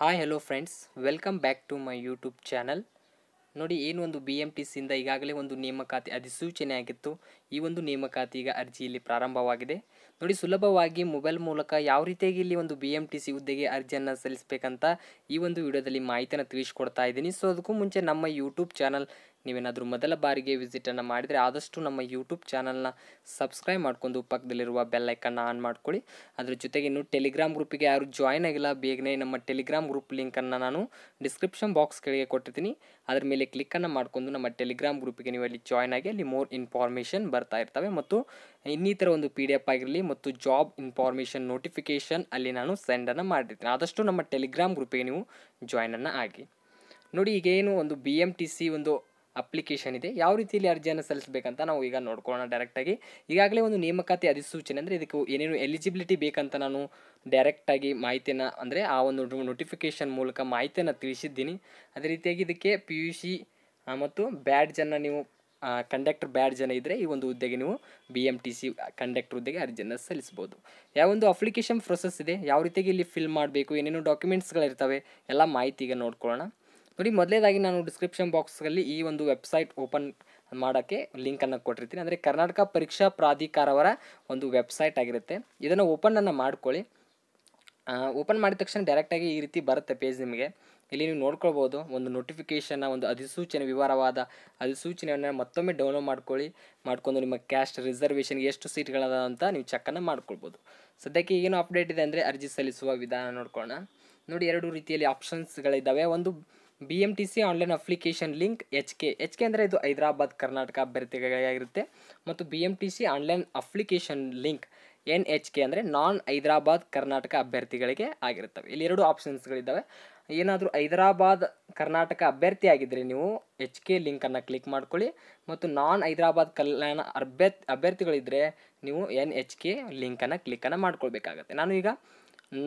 hi hello friends welcome back to my YouTube channel ನೋಡಿ ಏನು ಒಂದು ಬಿ ಎಮ್ ಟಿ ಸಿಯಿಂದ ಈಗಾಗಲೇ ಒಂದು ನೇಮಕಾತಿ ಅಧಿಸೂಚನೆ ಆಗಿತ್ತು ಈ ಒಂದು ನೇಮಕಾತಿ ಈಗ ಅರ್ಜಿಯಲ್ಲಿ ಪ್ರಾರಂಭವಾಗಿದೆ ನೋಡಿ ಸುಲಭವಾಗಿ ಮೊಬೈಲ್ ಮೂಲಕ ಯಾವ ರೀತಿಯಾಗಿ ಇಲ್ಲಿ ಒಂದು ಬಿ ಎಮ್ ಟಿ ಸಿ ಹುದ್ದೆಗೆ ಅರ್ಜಿಯನ್ನು ಸಲ್ಲಿಸಬೇಕಂತ ಈ ಒಂದು ವಿಡಿಯೋದಲ್ಲಿ ಮಾಹಿತಿಯನ್ನು ತಿಳಿಸ್ಕೊಡ್ತಾ ಇದ್ದೀನಿ ಸೊ ಅದಕ್ಕೂ ಮುಂಚೆ ನಮ್ಮ ಯೂಟ್ಯೂಬ್ ಚಾನಲ್ ನೀವೇನಾದರೂ ಮೊದಲ ಬಾರಿಗೆ ವಿಸಿಟನ್ನು ಮಾಡಿದರೆ ಆದಷ್ಟು ನಮ್ಮ ಯೂಟ್ಯೂಬ್ ಚಾನಲ್ನ ಸಬ್ಸ್ಕ್ರೈಬ್ ಮಾಡ್ಕೊಂಡು ಪಕ್ಕದಲ್ಲಿರುವ ಬೆಲ್ಲೈಕನ್ನ ಆನ್ ಮಾಡ್ಕೊಳ್ಳಿ ಅದ್ರ ಜೊತೆಗೆ ಇನ್ನೂ ಟೆಲಿಗ್ರಾಮ್ ಗ್ರೂಪಿಗೆ ಯಾರು ಜಾಯ್ನ್ ಆಗಿಲ್ಲ ಬೇಗನೆ ನಮ್ಮ ಟೆಲಿಗ್ರಾಮ್ ಗ್ರೂಪ್ ಲಿಂಕನ್ನು ನಾನು ಡಿಸ್ಕ್ರಿಪ್ಷನ್ ಬಾಕ್ಸ್ ಕೆಳಗೆ ಕೊಟ್ಟಿರ್ತೀನಿ ಅದ್ರ ಮೇಲೆ ಕ್ಲಿಕ್ಕನ್ನು ಮಾಡಿಕೊಂಡು ನಮ್ಮ ಟೆಲಿಗ್ರಾಮ್ ಗ್ರೂಪಿಗೆ ನೀವು ಅಲ್ಲಿ ಜಾಯ್ನ್ ಆಗಿ ಅಲ್ಲಿ ಮೋರ್ ಇನ್ಫಾರ್ಮೇಷನ್ ಬರ್ತಾ ಇರ್ತವೆ ಮತ್ತು ಇನ್ನಿತರ ಒಂದು ಪಿ ಡಿ ಎಫ್ ಆಗಿರಲಿ ಮತ್ತು ಜಾಬ್ ಇನ್ಫಾರ್ಮೇಷನ್ ನೋಟಿಫಿಕೇಷನ್ ಅಲ್ಲಿ ನಾನು ಸೆಂಡನ್ನು ಮಾಡಿರ್ತೀನಿ ಆದಷ್ಟು ನಮ್ಮ ಟೆಲಿಗ್ರಾಮ್ ಗ್ರೂಪಿಗೆ ನೀವು ಜಾಯ್ನನ್ನು ಆಗಿ ನೋಡಿ ಈಗೇನು ಒಂದು ಬಿ ಎಮ್ ಟಿ ಸಿ ಒಂದು ಅಪ್ಲಿಕೇಶನ್ ಇದೆ ಯಾವ ರೀತಿಯಲ್ಲಿ ಅರ್ಜಿಯನ್ನು ಸಲ್ಲಿಸಬೇಕಂತ ನಾವು ಈಗ ನೋಡ್ಕೊಳ್ಳೋಣ ಡೈರೆಕ್ಟಾಗಿ ಈಗಾಗಲೇ ಒಂದು ನೇಮಕಾತಿ ಅಧಿಸೂಚನೆ ಅಂದರೆ ಇದಕ್ಕೆ ಏನೇನು ಎಲಿಜಿಬಿಲಿಟಿ ಬೇಕಂತ ನಾನು ಡೈರೆಕ್ಟಾಗಿ ಮಾಹಿತಿನ ಅಂದರೆ ಆ ಒಂದು ನೋಟಿಫಿಕೇಷನ್ ಮೂಲಕ ಮಾಹಿತಿಯನ್ನು ತಿಳಿಸಿದ್ದೀನಿ ಅದೇ ರೀತಿಯಾಗಿ ಇದಕ್ಕೆ ಪಿ ಯು ಸಿ ಮತ್ತು ಬ್ಯಾಡ್ಜನ್ನು ನೀವು ಕಂಡಕ್ಟರ್ ಬ್ಯಾಡ್ ಜನ ಇದ್ದರೆ ಈ ಒಂದು ಹುದ್ದೆಗೆ ನೀವು B M T C conductor ಹುದ್ದೆಗೆ ಅರ್ಜಿಯನ್ನು ಸಲ್ಲಿಸ್ಬೋದು ಒಂದು ಅಪ್ಲಿಕೇಶನ್ ಪ್ರೊಸೆಸ್ ಇದೆ ಯಾವ ರೀತಿಯಾಗಿ ಇಲ್ಲಿ ಫಿಲ್ ಮಾಡಬೇಕು ಏನೇನು ಡಾಕ್ಯುಮೆಂಟ್ಸ್ಗಳಿರ್ತವೆ ಎಲ್ಲ ಮಾಹಿತಿ ಈಗ ನೋಡ್ಕೊಳ್ಳೋಣ ನೋಡಿ ಮೊದಲೇದಾಗಿ ನಾನು ಡಿಸ್ಕ್ರಿಪ್ಷನ್ ಬಾಕ್ಸಲ್ಲಿ ಈ ಒಂದು ವೆಬ್ಸೈಟ್ ಓಪನ್ ಮಾಡೋಕ್ಕೆ ಲಿಂಕನ್ನು ಕೊಟ್ಟಿರ್ತೀನಿ ಅಂದರೆ ಕರ್ನಾಟಕ ಪರೀಕ್ಷಾ ಪ್ರಾಧಿಕಾರವರ ಒಂದು ವೆಬ್ಸೈಟ್ ಆಗಿರುತ್ತೆ ಇದನ್ನು ಓಪನನ್ನು ಮಾಡ್ಕೊಳ್ಳಿ ಓಪನ್ ಮಾಡಿದ ತಕ್ಷಣ ಡೈರೆಕ್ಟಾಗಿ ಈ ರೀತಿ ಬರುತ್ತೆ ಪೇಜ್ ನಿಮಗೆ ಇಲ್ಲಿ ನೀವು ನೋಡ್ಕೊಳ್ಬೋದು ಒಂದು ನೋಟಿಫಿಕೇಷನ್ನ ಒಂದು ಅಧಿಸೂಚನೆ ವಿವರವಾದ ಅಧಿಸೂಚನೆಯನ್ನು ಮತ್ತೊಮ್ಮೆ ಡೌನ್ಲೋಡ್ ಮಾಡ್ಕೊಳ್ಳಿ ಮಾಡ್ಕೊಂಡು ನಿಮ್ಮ ಕ್ಯಾಸ್ಟ್ ರಿಸರ್ವೇಷನ್ಗೆ ಎಷ್ಟು ಸೀಟ್ಗಳದ ಅಂತ ನೀವು ಚೆಕ್ಕನ್ನು ಮಾಡ್ಕೊಳ್ಬೋದು ಸದ್ಯಕ್ಕೆ ಏನು ಅಪ್ಡೇಟ್ ಇದೆ ಅಂದರೆ ಅರ್ಜಿ ಸಲ್ಲಿಸುವ ವಿಧಾನ ನೋಡ್ಕೊಳ್ಳೋಣ ನೋಡಿ ಎರಡು ರೀತಿಯಲ್ಲಿ ಆಪ್ಷನ್ಸ್ಗಳಿದ್ದಾವೆ ಒಂದು B M T C online application link H K H K ಅಂದರೆ ಇದು ಹೈದರಾಬಾದ್ ಕರ್ನಾಟಕ ಅಭ್ಯರ್ಥಿಗಳಿಗಾಗಿರುತ್ತೆ ಮತ್ತು B M T C online application link N H K ಅಂದರೆ ನಾನ್ ಹೈದರಾಬಾದ್ ಕರ್ನಾಟಕ ಅಭ್ಯರ್ಥಿಗಳಿಗೆ ಆಗಿರುತ್ತವೆ ಇಲ್ಲಿ ಎರಡು ಆಪ್ಷನ್ಸ್ಗಳಿದ್ದಾವೆ ಏನಾದರೂ ಹೈದರಾಬಾದ್ ಕರ್ನಾಟಕ ಅಭ್ಯರ್ಥಿ ಆಗಿದ್ದರೆ ನೀವು ಎಚ್ ಕೆ ಲಿಂಕನ್ನು ಕ್ಲಿಕ್ ಮಾಡ್ಕೊಳ್ಳಿ ಮತ್ತು ನಾನ್ ಹೈದರಾಬಾದ್ ಕಲ್ಯಾಣ ಅಭ್ಯರ್ಥಿ ಅಭ್ಯರ್ಥಿಗಳಿದ್ದರೆ ನೀವು ಎನ್ ಎಚ್ ಕೆ ಲಿಂಕನ್ನು ಕ್ಲಿಕ್ಕನ್ನು ಮಾಡ್ಕೊಳ್ಬೇಕಾಗತ್ತೆ ನಾನು ಈಗ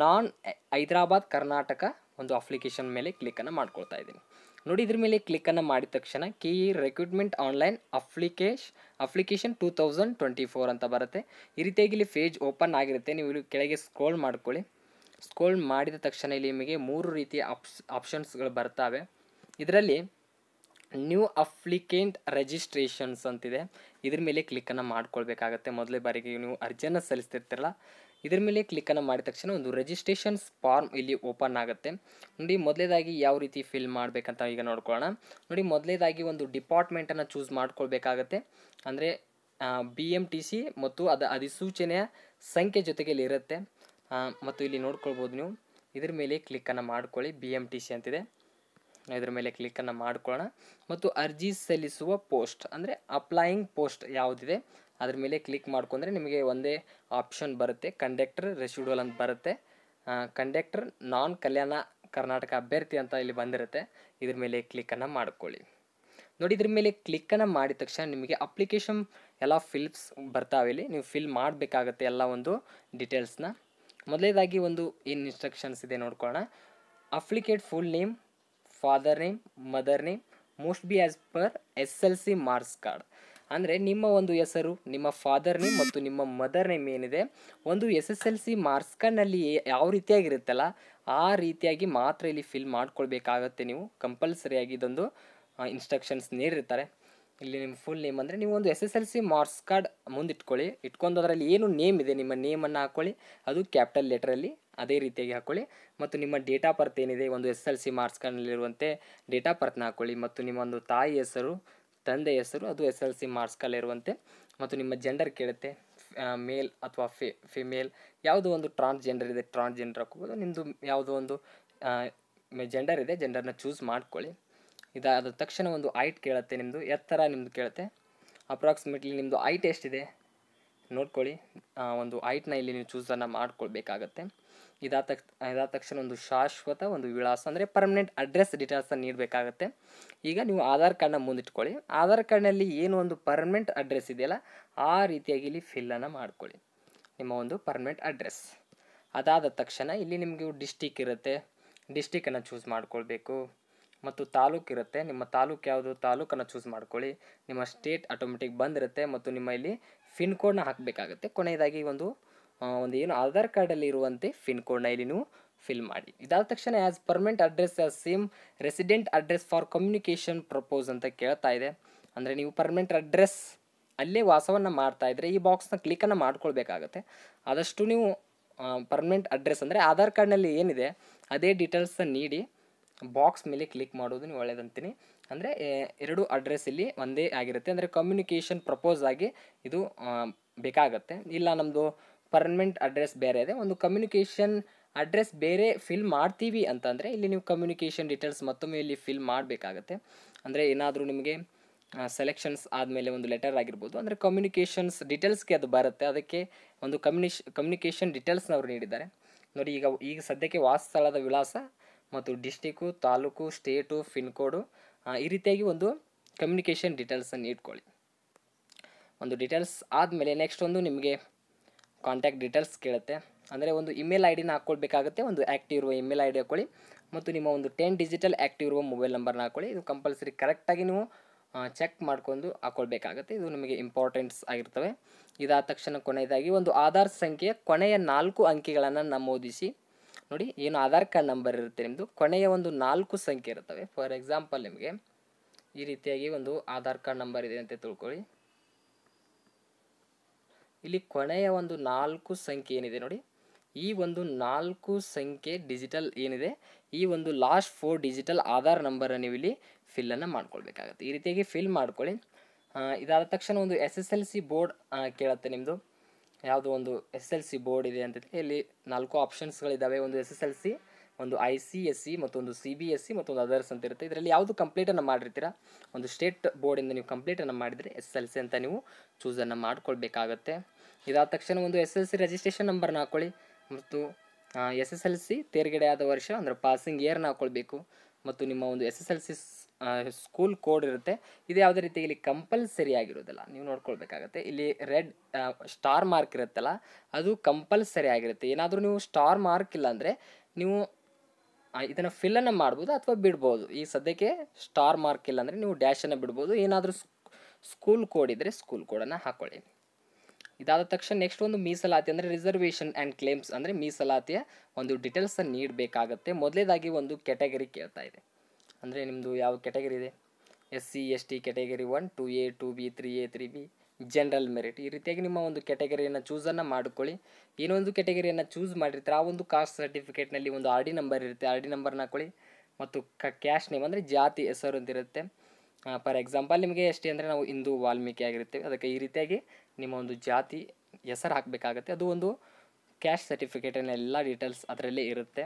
ನಾನ್ ಹೈದರಾಬಾದ್ ಕರ್ನಾಟಕ ಒಂದು ಅಪ್ಲಿಕೇಶನ್ ಮೇಲೆ ಕ್ಲಿಕ್ಕನ್ನು ಮಾಡ್ಕೊಳ್ತಾ ಇದ್ದೀನಿ ನೋಡಿ ಇದ್ರ ಮೇಲೆ ಕ್ಲಿಕ್ಕನ್ನು ಮಾಡಿದ ತಕ್ಷಣ ಕೀ recruitment online application application two thousand twenty four ಅಂತ ಬರುತ್ತೆ ಈ ರೀತಿಯಾಗಿ ಇಲ್ಲಿ ಪೇಜ್ ಓಪನ್ ಆಗಿರುತ್ತೆ ನೀವು ಇಲ್ಲಿ ಕೆಳಗೆ ಸ್ಕ್ರೋಲ್ ಮಾಡ್ಕೊಳ್ಳಿ ಸ್ಕ್ರೋಲ್ ಮಾಡಿದ ತಕ್ಷಣ ಇಲ್ಲಿ ನಿಮಗೆ ಮೂರು ರೀತಿಯ ಆಪ್ಸ್ ಆಪ್ಷನ್ಸ್ಗಳು ಬರ್ತಾವೆ ಇದರಲ್ಲಿ ನ್ಯೂ ಅಪ್ಲಿಕೇಂಟ್ ರಿಜಿಸ್ಟ್ರೇಷನ್ಸ್ ಅಂತಿದೆ ಇದ್ರ ಮೇಲೆ ಕ್ಲಿಕ್ಕನ್ನು ಮಾಡ್ಕೊಳ್ಬೇಕಾಗತ್ತೆ ಮೊದಲೇ ಬಾರಿಗೆ ನೀವು ಅರ್ಜಿಯನ್ನು ಸಲ್ಲಿಸ್ತಿರ್ತಿರಲ್ಲ ಇದರ ಮೇಲೆ ಕ್ಲಿಕ್ಕನ್ನು ಮಾಡಿದ ತಕ್ಷಣ ಒಂದು ರಿಜಿಸ್ಟ್ರೇಷನ್ಸ್ ಫಾರ್ಮ್ ಇಲ್ಲಿ ಓಪನ್ ಆಗುತ್ತೆ ನೋಡಿ ಮೊದಲೇದಾಗಿ ಯಾವ ರೀತಿ ಫಿಲ್ ಮಾಡಬೇಕಂತ ಈಗ ನೋಡ್ಕೊಳ್ಳೋಣ ನೋಡಿ ಮೊದಲೇದಾಗಿ ಒಂದು ಡಿಪಾರ್ಟ್ಮೆಂಟನ್ನು ಚೂಸ್ ಮಾಡ್ಕೊಳ್ಬೇಕಾಗತ್ತೆ ಅಂದರೆ ಬಿ ಎಮ್ ಟಿ ಸಿ ಮತ್ತು ಅದ ಅಧಿಸೂಚನೆಯ ಸಂಖ್ಯೆ ಜೊತೆಗೆ ಇರುತ್ತೆ ಮತ್ತು ಇಲ್ಲಿ ನೋಡ್ಕೊಳ್ಬೋದು ನೀವು ಇದ್ರ ಮೇಲೆ ಕ್ಲಿಕ್ಕನ್ನು ಮಾಡ್ಕೊಳ್ಳಿ ಬಿ ಎಮ್ ಟಿ ಸಿ ಅಂತಿದೆ ಇದ್ರ ಮೇಲೆ ಕ್ಲಿಕ್ಕನ್ನು ಮಾಡ್ಕೊಳ್ಳೋಣ ಮತ್ತು ಅರ್ಜಿ ಸಲ್ಲಿಸುವ ಪೋಸ್ಟ್ ಅಂದರೆ ಅಪ್ಲೈಯಿಂಗ್ ಪೋಸ್ಟ್ ಯಾವುದಿದೆ ಅದ್ರ ಮೇಲೆ ಕ್ಲಿಕ್ ಮಾಡ್ಕೊಂಡ್ರೆ ನಿಮಗೆ ಒಂದೇ ಆಪ್ಷನ್ ಬರುತ್ತೆ ಕಂಡಕ್ಟರ್ ರೆಸಿಡ್ಯೂಲ್ ಅಂತ ಬರುತ್ತೆ ಕಂಡಕ್ಟರ್ ನಾನ್ ಕಲ್ಯಾಣ ಕರ್ನಾಟಕ ಅಭ್ಯರ್ಥಿ ಅಂತ ಇಲ್ಲಿ ಬಂದಿರುತ್ತೆ ಇದ್ರ ಮೇಲೆ ಕ್ಲಿಕ್ಕನ್ನು ಮಾಡ್ಕೊಳ್ಳಿ ನೋಡಿ ಇದ್ರ ಮೇಲೆ ಕ್ಲಿಕ್ಕನ್ನು ಮಾಡಿದ ತಕ್ಷಣ ನಿಮಗೆ ಅಪ್ಲಿಕೇಶನ್ ಎಲ್ಲ ಫಿಲ್ಪ್ಸ್ ಬರ್ತಾವೆ ಇಲ್ಲಿ ನೀವು ಫಿಲ್ ಮಾಡಬೇಕಾಗತ್ತೆ ಎಲ್ಲ ಒಂದು ಡೀಟೇಲ್ಸ್ನ ಮೊದಲೇದಾಗಿ ಒಂದು ಏನು ಇನ್ಸ್ಟ್ರಕ್ಷನ್ಸ್ ಇದೆ ನೋಡ್ಕೊಳ್ಳೋಣ applicant full name father name mother name must be as per S L C marks card ಅಂದರೆ ನಿಮ್ಮ ಒಂದು ಹೆಸರು ನಿಮ್ಮ ಫಾದರ್ ನೇಮ್ ಮತ್ತು ನಿಮ್ಮ ಮದರ್ ನೇಮ್ ಏನಿದೆ ಒಂದು S S L C marks ಕಾರ್ಡ್ನಲ್ಲಿ ಯಾವ ರೀತಿಯಾಗಿರುತ್ತಲ್ಲ ಆ ರೀತಿಯಾಗಿ ಮಾತ್ರ ಇಲ್ಲಿ ಫಿಲ್ ಮಾಡ್ಕೊಳ್ಬೇಕಾಗತ್ತೆ ನೀವು ಕಂಪಲ್ಸರಿಯಾಗಿ ಇದೊಂದು ಇನ್ಸ್ಟ್ರಕ್ಷನ್ಸ್ ನೀಡಿರ್ತಾರೆ ಇಲ್ಲಿ ನಿಮ್ಮ ಫುಲ್ ನೇಮ್ ಅಂದರೆ ನೀವು ಒಂದು S S L C marks card ಮುಂದಿಟ್ಕೊಳ್ಳಿ ಇಟ್ಕೊಂಡು ಅದರಲ್ಲಿ ಏನು ನೇಮ್ ಇದೆ ನಿಮ್ಮ ನೇಮನ್ನು ಹಾಕ್ಕೊಳ್ಳಿ ಅದು ಕ್ಯಾಪಿಟಲ್ ಲೆಟ್ರಲ್ಲಿ ಅದೇ ರೀತಿಯಾಗಿ ಹಾಕ್ಕೊಳ್ಳಿ ಮತ್ತು ನಿಮ್ಮ ಡೇಟ್ ಆಫ್ ಬರ್ತ್ ಏನಿದೆ ಒಂದು ಎಸ್ ಎಲ್ ಸಿ ಮಾರ್ಕ್ಸ್ ಕಾರ್ಡ್ನಲ್ಲಿರುವಂತೆ ಡೇಟ್ ಆಫ್ ಬರ್ತ್ನ ಹಾಕ್ಕೊಳ್ಳಿ ಮತ್ತು ನಿಮ್ಮೊಂದು ತಾಯಿ ಹೆಸರು ತಂದೆ ಹೆಸರು ಅದು ಎಸ್ ಎಲ್ ಸಿ ಮಾರ್ಕ್ಸ್ಗಳಿರುವಂತೆ ಮತ್ತು ನಿಮ್ಮ ಜೆಂಡರ್ ಕೇಳುತ್ತೆ ಮೇಲ್ ಅಥವಾ ಫಿ ಫಿಮೇಲ್ ಯಾವುದೋ ಒಂದು ಟ್ರಾನ್ಸ್ಜೆಂಡರ್ ಇದೆ ಜೆಂಡರ್ ಹಾಕ್ಕೋಬೋದು ನಿಮ್ಮದು ಯಾವುದೋ ಒಂದು ಜೆಂಡರ್ ಇದೆ ಜೆಂಡರ್ನ ಚೂಸ್ ಮಾಡ್ಕೊಳ್ಳಿ ಇದಾದ ತಕ್ಷಣ ಒಂದು ಹೈಟ್ ಕೇಳುತ್ತೆ ನಿಮ್ಮದು ಎತ್ತರ ನಿಮ್ಮದು ಕೇಳುತ್ತೆ ಅಪ್ರಾಕ್ಸಿಮೇಟ್ಲಿ ನಿಮ್ಮದು ಹೈಟ್ ಎಷ್ಟಿದೆ ನೋಡ್ಕೊಳ್ಳಿ ಒಂದು ಹೈಟ್ನ ಇಲ್ಲಿ ನೀವು ಚೂಸನ್ನು ಮಾಡ್ಕೊಳ್ಬೇಕಾಗತ್ತೆ ಇದಾದ ತಕ್ಷ ಇದಾದ ತಕ್ಷಣ ಒಂದು ಶಾಶ್ವತ ಒಂದು ವಿಳಾಸ ಅಂದರೆ ಪರ್ಮನೆಂಟ್ ಅಡ್ರೆಸ್ ಡೀಟೇಲ್ಸನ್ನು ನೀಡಬೇಕಾಗತ್ತೆ ಈಗ ನೀವು ಆಧಾರ್ ಕಾರ್ಡನ್ನ ಮುಂದಿಟ್ಕೊಳ್ಳಿ ಆಧಾರ್ ಕಾರ್ಡ್ನಲ್ಲಿ ಏನು ಒಂದು ಪರ್ಮನೆಂಟ್ ಅಡ್ರೆಸ್ ಇದೆಯಲ್ಲ ಆ ರೀತಿಯಾಗಿ ಇಲ್ಲಿ ಫಿಲ್ಲನ್ನು ಮಾಡ್ಕೊಳ್ಳಿ ನಿಮ್ಮ ಒಂದು ಪರ್ಮನೆಂಟ್ ಅಡ್ರೆಸ್ ಅದಾದ ತಕ್ಷಣ ಇಲ್ಲಿ ನಿಮಗೆ ಡಿಸ್ಟಿಕ್ ಇರುತ್ತೆ ಡಿಸ್ಟಿಕನ್ನು ಚೂಸ್ ಮಾಡಿಕೊಳ್ಬೇಕು ಮತ್ತು ತಾಲೂಕು ಇರುತ್ತೆ ನಿಮ್ಮ ತಾಲೂಕು ಯಾವುದು ತಾಲೂಕನ್ನು ಚೂಸ್ ಮಾಡ್ಕೊಳ್ಳಿ ನಿಮ್ಮ ಸ್ಟೇಟ್ ಆಟೋಮೆಟಿಕ್ ಬಂದಿರುತ್ತೆ ಮತ್ತು ನಿಮ್ಮ ಇಲ್ಲಿ ಫಿನ್ ಕೋಡ್ನ ಹಾಕಬೇಕಾಗುತ್ತೆ ಕೊನೆಯದಾಗಿ ಒಂದು ಒಂದು ಏನು ಆಧಾರ್ ಕಾರ್ಡಲ್ಲಿ ಇರುವಂತೆ ಫಿನ್ ಕೋಡ್ನ ಇಲ್ಲಿ ನೀವು ಫಿಲ್ ಮಾಡಿ ಇದಾದ ತಕ್ಷಣ as permanent address as same resident address for communication purpose ಅಂತ ಕೇಳ್ತಾ ಇದೆ ಅಂದರೆ ನೀವು ಪರ್ಮನೆಂಟ್ ಅಡ್ರೆಸ್ ಅಲ್ಲೇ ವಾಸವನ್ನು ಮಾಡ್ತಾ ಇದ್ದರೆ ಈ ಬಾಕ್ಸ್ನ ಕ್ಲಿಕನ್ನು ಮಾಡ್ಕೊಳ್ಬೇಕಾಗತ್ತೆ ಆದಷ್ಟು ನೀವು ಪರ್ಮನೆಂಟ್ ಅಡ್ರೆಸ್ ಅಂದರೆ ಆಧಾರ್ ಕಾರ್ಡ್ನಲ್ಲಿ ಏನಿದೆ ಅದೇ ಡೀಟೇಲ್ಸನ್ನ ನೀಡಿ ಬಾಕ್ಸ್ ಮೇಲೆ ಕ್ಲಿಕ್ ಮಾಡೋದು ನೀವು ಒಳ್ಳೇದಂತೀನಿ ಅಂದರೆ ಎರಡು ಅಡ್ರೆಸ್ ಇಲ್ಲಿ ಒಂದೇ ಆಗಿರುತ್ತೆ ಅಂದರೆ ಕಮ್ಯುನಿಕೇಷನ್ ಪ್ರಪೋಸ್ ಆಗಿ ಇದು ಬೇಕಾಗತ್ತೆ ಇಲ್ಲ ನಮ್ಮದು ಪರ್ಮನೆಂಟ್ ಅಡ್ರೆಸ್ ಬೇರೆ ಇದೆ ಒಂದು ಕಮ್ಯುನಿಕೇಷನ್ ಅಡ್ರೆಸ್ ಬೇರೆ ಫಿಲ್ ಮಾಡ್ತೀವಿ ಅಂತಂದರೆ ಇಲ್ಲಿ ನೀವು ಕಮ್ಯುನಿಕೇಷನ್ ಡೀಟೇಲ್ಸ್ ಮತ್ತೊಮ್ಮೆ ಇಲ್ಲಿ ಫಿಲ್ ಮಾಡಬೇಕಾಗತ್ತೆ ಅಂದರೆ ಏನಾದರೂ ನಿಮಗೆ ಸೆಲೆಕ್ಷನ್ಸ್ ಆದಮೇಲೆ ಒಂದು ಲೆಟರ್ ಆಗಿರ್ಬೋದು ಅಂದರೆ ಕಮ್ಯುನಿಕೇಷನ್ಸ್ ಡೀಟೇಲ್ಸ್ಗೆ ಅದು ಬರುತ್ತೆ ಅದಕ್ಕೆ ಒಂದು ಕಮ್ಯುನಿಶ್ ಕಮ್ಯುನಿಕೇಷನ್ ಡೀಟೇಲ್ಸ್ನ ಅವರು ನೀಡಿದ್ದಾರೆ ನೋಡಿ ಈಗ ಈಗ ಸದ್ಯಕ್ಕೆ ವಾಸಸ್ಥಳದ ವಿಳಾಸ ಮತ್ತು ಡಿಸ್ಟಿಕ್ಕು ತಾಲೂಕು ಸ್ಟೇಟು ಪಿನ್ಕೋಡು ಈ ರೀತಿಯಾಗಿ ಒಂದು ಕಮ್ಯುನಿಕೇಷನ್ ಡೀಟೇಲ್ಸನ್ನು ಇಟ್ಕೊಳ್ಳಿ ಒಂದು ಡೀಟೇಲ್ಸ್ ಆದಮೇಲೆ ನೆಕ್ಸ್ಟ್ ಒಂದು ನಿಮಗೆ ಕಾಂಟ್ಯಾಕ್ಟ್ ಡೀಟೇಲ್ಸ್ ಕೇಳುತ್ತೆ ಅಂದರೆ ಒಂದು ಇಮೇಲ್ ಐ ಡಿನ ಹಾಕ್ಕೊಳ್ಬೇಕಾಗುತ್ತೆ ಒಂದು ಆ್ಯಕ್ಟಿವ್ ಇರುವ ಇಮೇಲ್ ಐ ಡಿ ಹಾಕ್ಕೊಳ್ಳಿ ಮತ್ತು ನಿಮ್ಮ ಒಂದು ಟೆನ್ ಡಿಜಿಟಲ್ ಆ್ಯಕ್ಟಿವ್ ಇರುವ ಮೊಬೈಲ್ ನಂಬರ್ನ ಹಾಕ್ಕೊಳ್ಳಿ ಇದು ಕಂಪಲ್ಸರಿ ಕರೆಕ್ಟಾಗಿ ನೀವು ಚೆಕ್ ಮಾಡಿಕೊಂಡು ಹಾಕ್ಕೊಳ್ಬೇಕಾಗತ್ತೆ ಇದು ನಿಮಗೆ ಇಂಪಾರ್ಟೆಂಟ್ಸ್ ಆಗಿರ್ತವೆ ಇದಾದ ತಕ್ಷಣ ಕೊನೆಯದಾಗಿ ಒಂದು ಆಧಾರ್ ಸಂಖ್ಯೆಯ ಕೊನೆಯ ನಾಲ್ಕು ಅಂಕಿಗಳನ್ನು ನಮೂದಿಸಿ ನೋಡಿ ಏನು ಆಧಾರ್ ಕಾರ್ಡ್ ನಂಬರ್ ಇರುತ್ತೆ ನಿಮ್ಮದು ಕೊನೆಯ ಒಂದು ನಾಲ್ಕು ಸಂಖ್ಯೆ ಇರ್ತವೆ ಫಾರ್ ಎಕ್ಸಾಂಪಲ್ ನಿಮಗೆ ಈ ರೀತಿಯಾಗಿ ಒಂದು ಆಧಾರ್ ಕಾರ್ಡ್ ನಂಬರ್ ಇದೆ ಅಂತ ತಿಳ್ಕೊಳ್ಳಿ ಇಲ್ಲಿ ಕೊನೆಯ ಒಂದು ನಾಲ್ಕು ಸಂಖ್ಯೆ ಏನಿದೆ ನೋಡಿ ಈ ಒಂದು ನಾಲ್ಕು ಸಂಖ್ಯೆ ಡಿಜಿಟಲ್ ಏನಿದೆ ಈ ಒಂದು ಲಾಸ್ಟ್ ಫೋರ್ ಡಿಜಿಟಲ್ ಆಧಾರ್ ನಂಬರನ್ನು ನೀವು ಇಲ್ಲಿ ಫಿಲ್ಲನ್ನು ಮಾಡ್ಕೊಳ್ಬೇಕಾಗುತ್ತೆ ಈ ರೀತಿಯಾಗಿ ಫಿಲ್ ಮಾಡ್ಕೊಳ್ಳಿ ಇದಾದ ತಕ್ಷಣ ಒಂದು S S L C board ಕೇಳುತ್ತೆ ನಿಮ್ಮದು ಯಾವುದು ಒಂದು ಎಸ್ ಎಲ್ ಸಿ ಬೋರ್ಡ್ ಇದೆ ಅಂತ ಇಲ್ಲಿ ನಾಲ್ಕು ಆಪ್ಷನ್ಸ್ಗಳಿದ್ದಾವೆ ಒಂದು ಎಸ್ ಎಸ್ ಎಲ್ ಸಿ ಒಂದು I C S C e ಮತ್ತೊಂದು C B S C e ಮತ್ತೊಂದು ಅದರ್ಸ್ ಅಂತ ಇರುತ್ತೆ ಇದರಲ್ಲಿ ಯಾವುದು ಕಂಪ್ಲೀಟನ್ನು ಮಾಡಿರ್ತೀರಾ ಒಂದು ಸ್ಟೇಟ್ ಬೋರ್ಡಿಂದ ನೀವು ಕಂಪ್ಲೀಟನ್ನು ಮಾಡಿದರೆ ಎಸ್ ಎಲ್ ಸಿ ಅಂತ ನೀವು ಚೂಸನ್ನು ಮಾಡ್ಕೊಳ್ಬೇಕಾಗತ್ತೆ ಇದಾದ ತಕ್ಷಣ ಒಂದು ಎಸ್ ಎಲ್ ಸಿ ರಿಜಿಸ್ಟ್ರೇಷನ್ ನಂಬರ್ನ ಹಾಕ್ಕೊಳ್ಳಿ ಮತ್ತು ಎಸ್ ಎಸ್ ಎಲ್ ಸಿ ತೇರ್ಗಡೆ ಆದ ವರ್ಷ ಅಂದರೆ ಪಾಸಿಂಗ್ ಇಯರ್ನ ಹಾಕ್ಕೊಳ್ಬೇಕು ಮತ್ತು ನಿಮ್ಮ ಒಂದು S S L C school code ಇರುತ್ತೆ ಇದು ಯಾವುದೇ ರೀತಿ ಇಲ್ಲಿ ಕಂಪಲ್ಸರಿ ಆಗಿರೋದಿಲ್ಲ ನೀವು ನೋಡ್ಕೊಳ್ಬೇಕಾಗತ್ತೆ ಇಲ್ಲಿ ರೆಡ್ ಸ್ಟಾರ್ ಮಾರ್ಕ್ ಇರುತ್ತಲ್ಲ ಅದು ಕಂಪಲ್ಸರಿ ಆಗಿರುತ್ತೆ ಏನಾದರೂ ನೀವು ಸ್ಟಾರ್ ಮಾರ್ಕ್ ಇಲ್ಲ ನೀವು ಇದನ್ನು ಫಿಲ್ಲನ್ನು ಮಾಡ್ಬೋದು ಅಥವಾ ಬಿಡ್ಬೋದು ಈ ಸದ್ಯಕ್ಕೆ ಸ್ಟಾರ್ ಮಾರ್ಕ್ ಇಲ್ಲ ಅಂದರೆ ನೀವು ಡ್ಯಾಶನ್ನು ಬಿಡ್ಬೋದು ಏನಾದರೂ ಸ್ಕೂಲ್ ಕೋಡ್ ಇದ್ದರೆ ಸ್ಕೂಲ್ ಕೋಡನ್ನು ಹಾಕ್ಕೊಳ್ಳಿ ಇದಾದ ತಕ್ಷಣ ನೆಕ್ಸ್ಟ್ ಒಂದು ಮೀಸಲಾತಿ ಅಂದರೆ ರಿಸರ್ವೇಷನ್ ಆ್ಯಂಡ್ ಕ್ಲೇಮ್ಸ್ ಅಂದರೆ ಮೀಸಲಾತಿಯ ಒಂದು ಡೀಟೇಲ್ಸನ್ನು ನೀಡಬೇಕಾಗತ್ತೆ ಮೊದಲೇದಾಗಿ ಒಂದು ಕೆಟಗರಿ ಕೇಳ್ತಾ ಇದೆ ಅಂದರೆ ನಿಮ್ಮದು ಯಾವ ಕೆಟಗರಿ ಇದೆ S C S T category one two A two B three A three B general merit ಈ ರೀತಿಯಾಗಿ ನಿಮ್ಮ ಒಂದು ಕೆಟಗರಿಯನ್ನು ಚೂಸನ್ನು ಮಾಡಿಕೊಳ್ಳಿ ಏನೊಂದು ಕೆಟಗರಿಯನ್ನು ಚೂಸ್ ಮಾಡಿರ್ತಾರೆ ಆ ಒಂದು ಕಾಸ್ಟ್ ಸರ್ಟಿಫಿಕೇಟ್ನಲ್ಲಿ ಒಂದು ಆರ್ ಡಿ ನಂಬರ್ ಇರುತ್ತೆ ಆರ್ ಡಿ ನಂಬರ್ನ ಹಾಕೊಳ್ಳಿ ಮತ್ತು ಕ ಕ್ಯಾಶ್ ನೇಮ್ ಅಂದರೆ ಜಾತಿ ಹೆಸರು ಅಂತಿರುತ್ತೆ ಫಾರ್ ಎಕ್ಸಾಂಪಲ್ ನಿಮಗೆ ಎಷ್ಟೇ ಅಂದರೆ ನಾವು ಹಿಂದೂ ವಾಲ್ಮೀಕಿ ಆಗಿರ್ತೇವೆ ಅದಕ್ಕೆ ಈ ರೀತಿಯಾಗಿ ನಿಮ್ಮ ಒಂದು ಜಾತಿ ಹೆಸರು ಹಾಕಬೇಕಾಗತ್ತೆ ಅದು ಒಂದು ಕ್ಯಾಶ್ ಸರ್ಟಿಫಿಕೇಟಿನ ಎಲ್ಲ ಡೀಟೇಲ್ಸ್ ಅದರಲ್ಲೇ ಇರುತ್ತೆ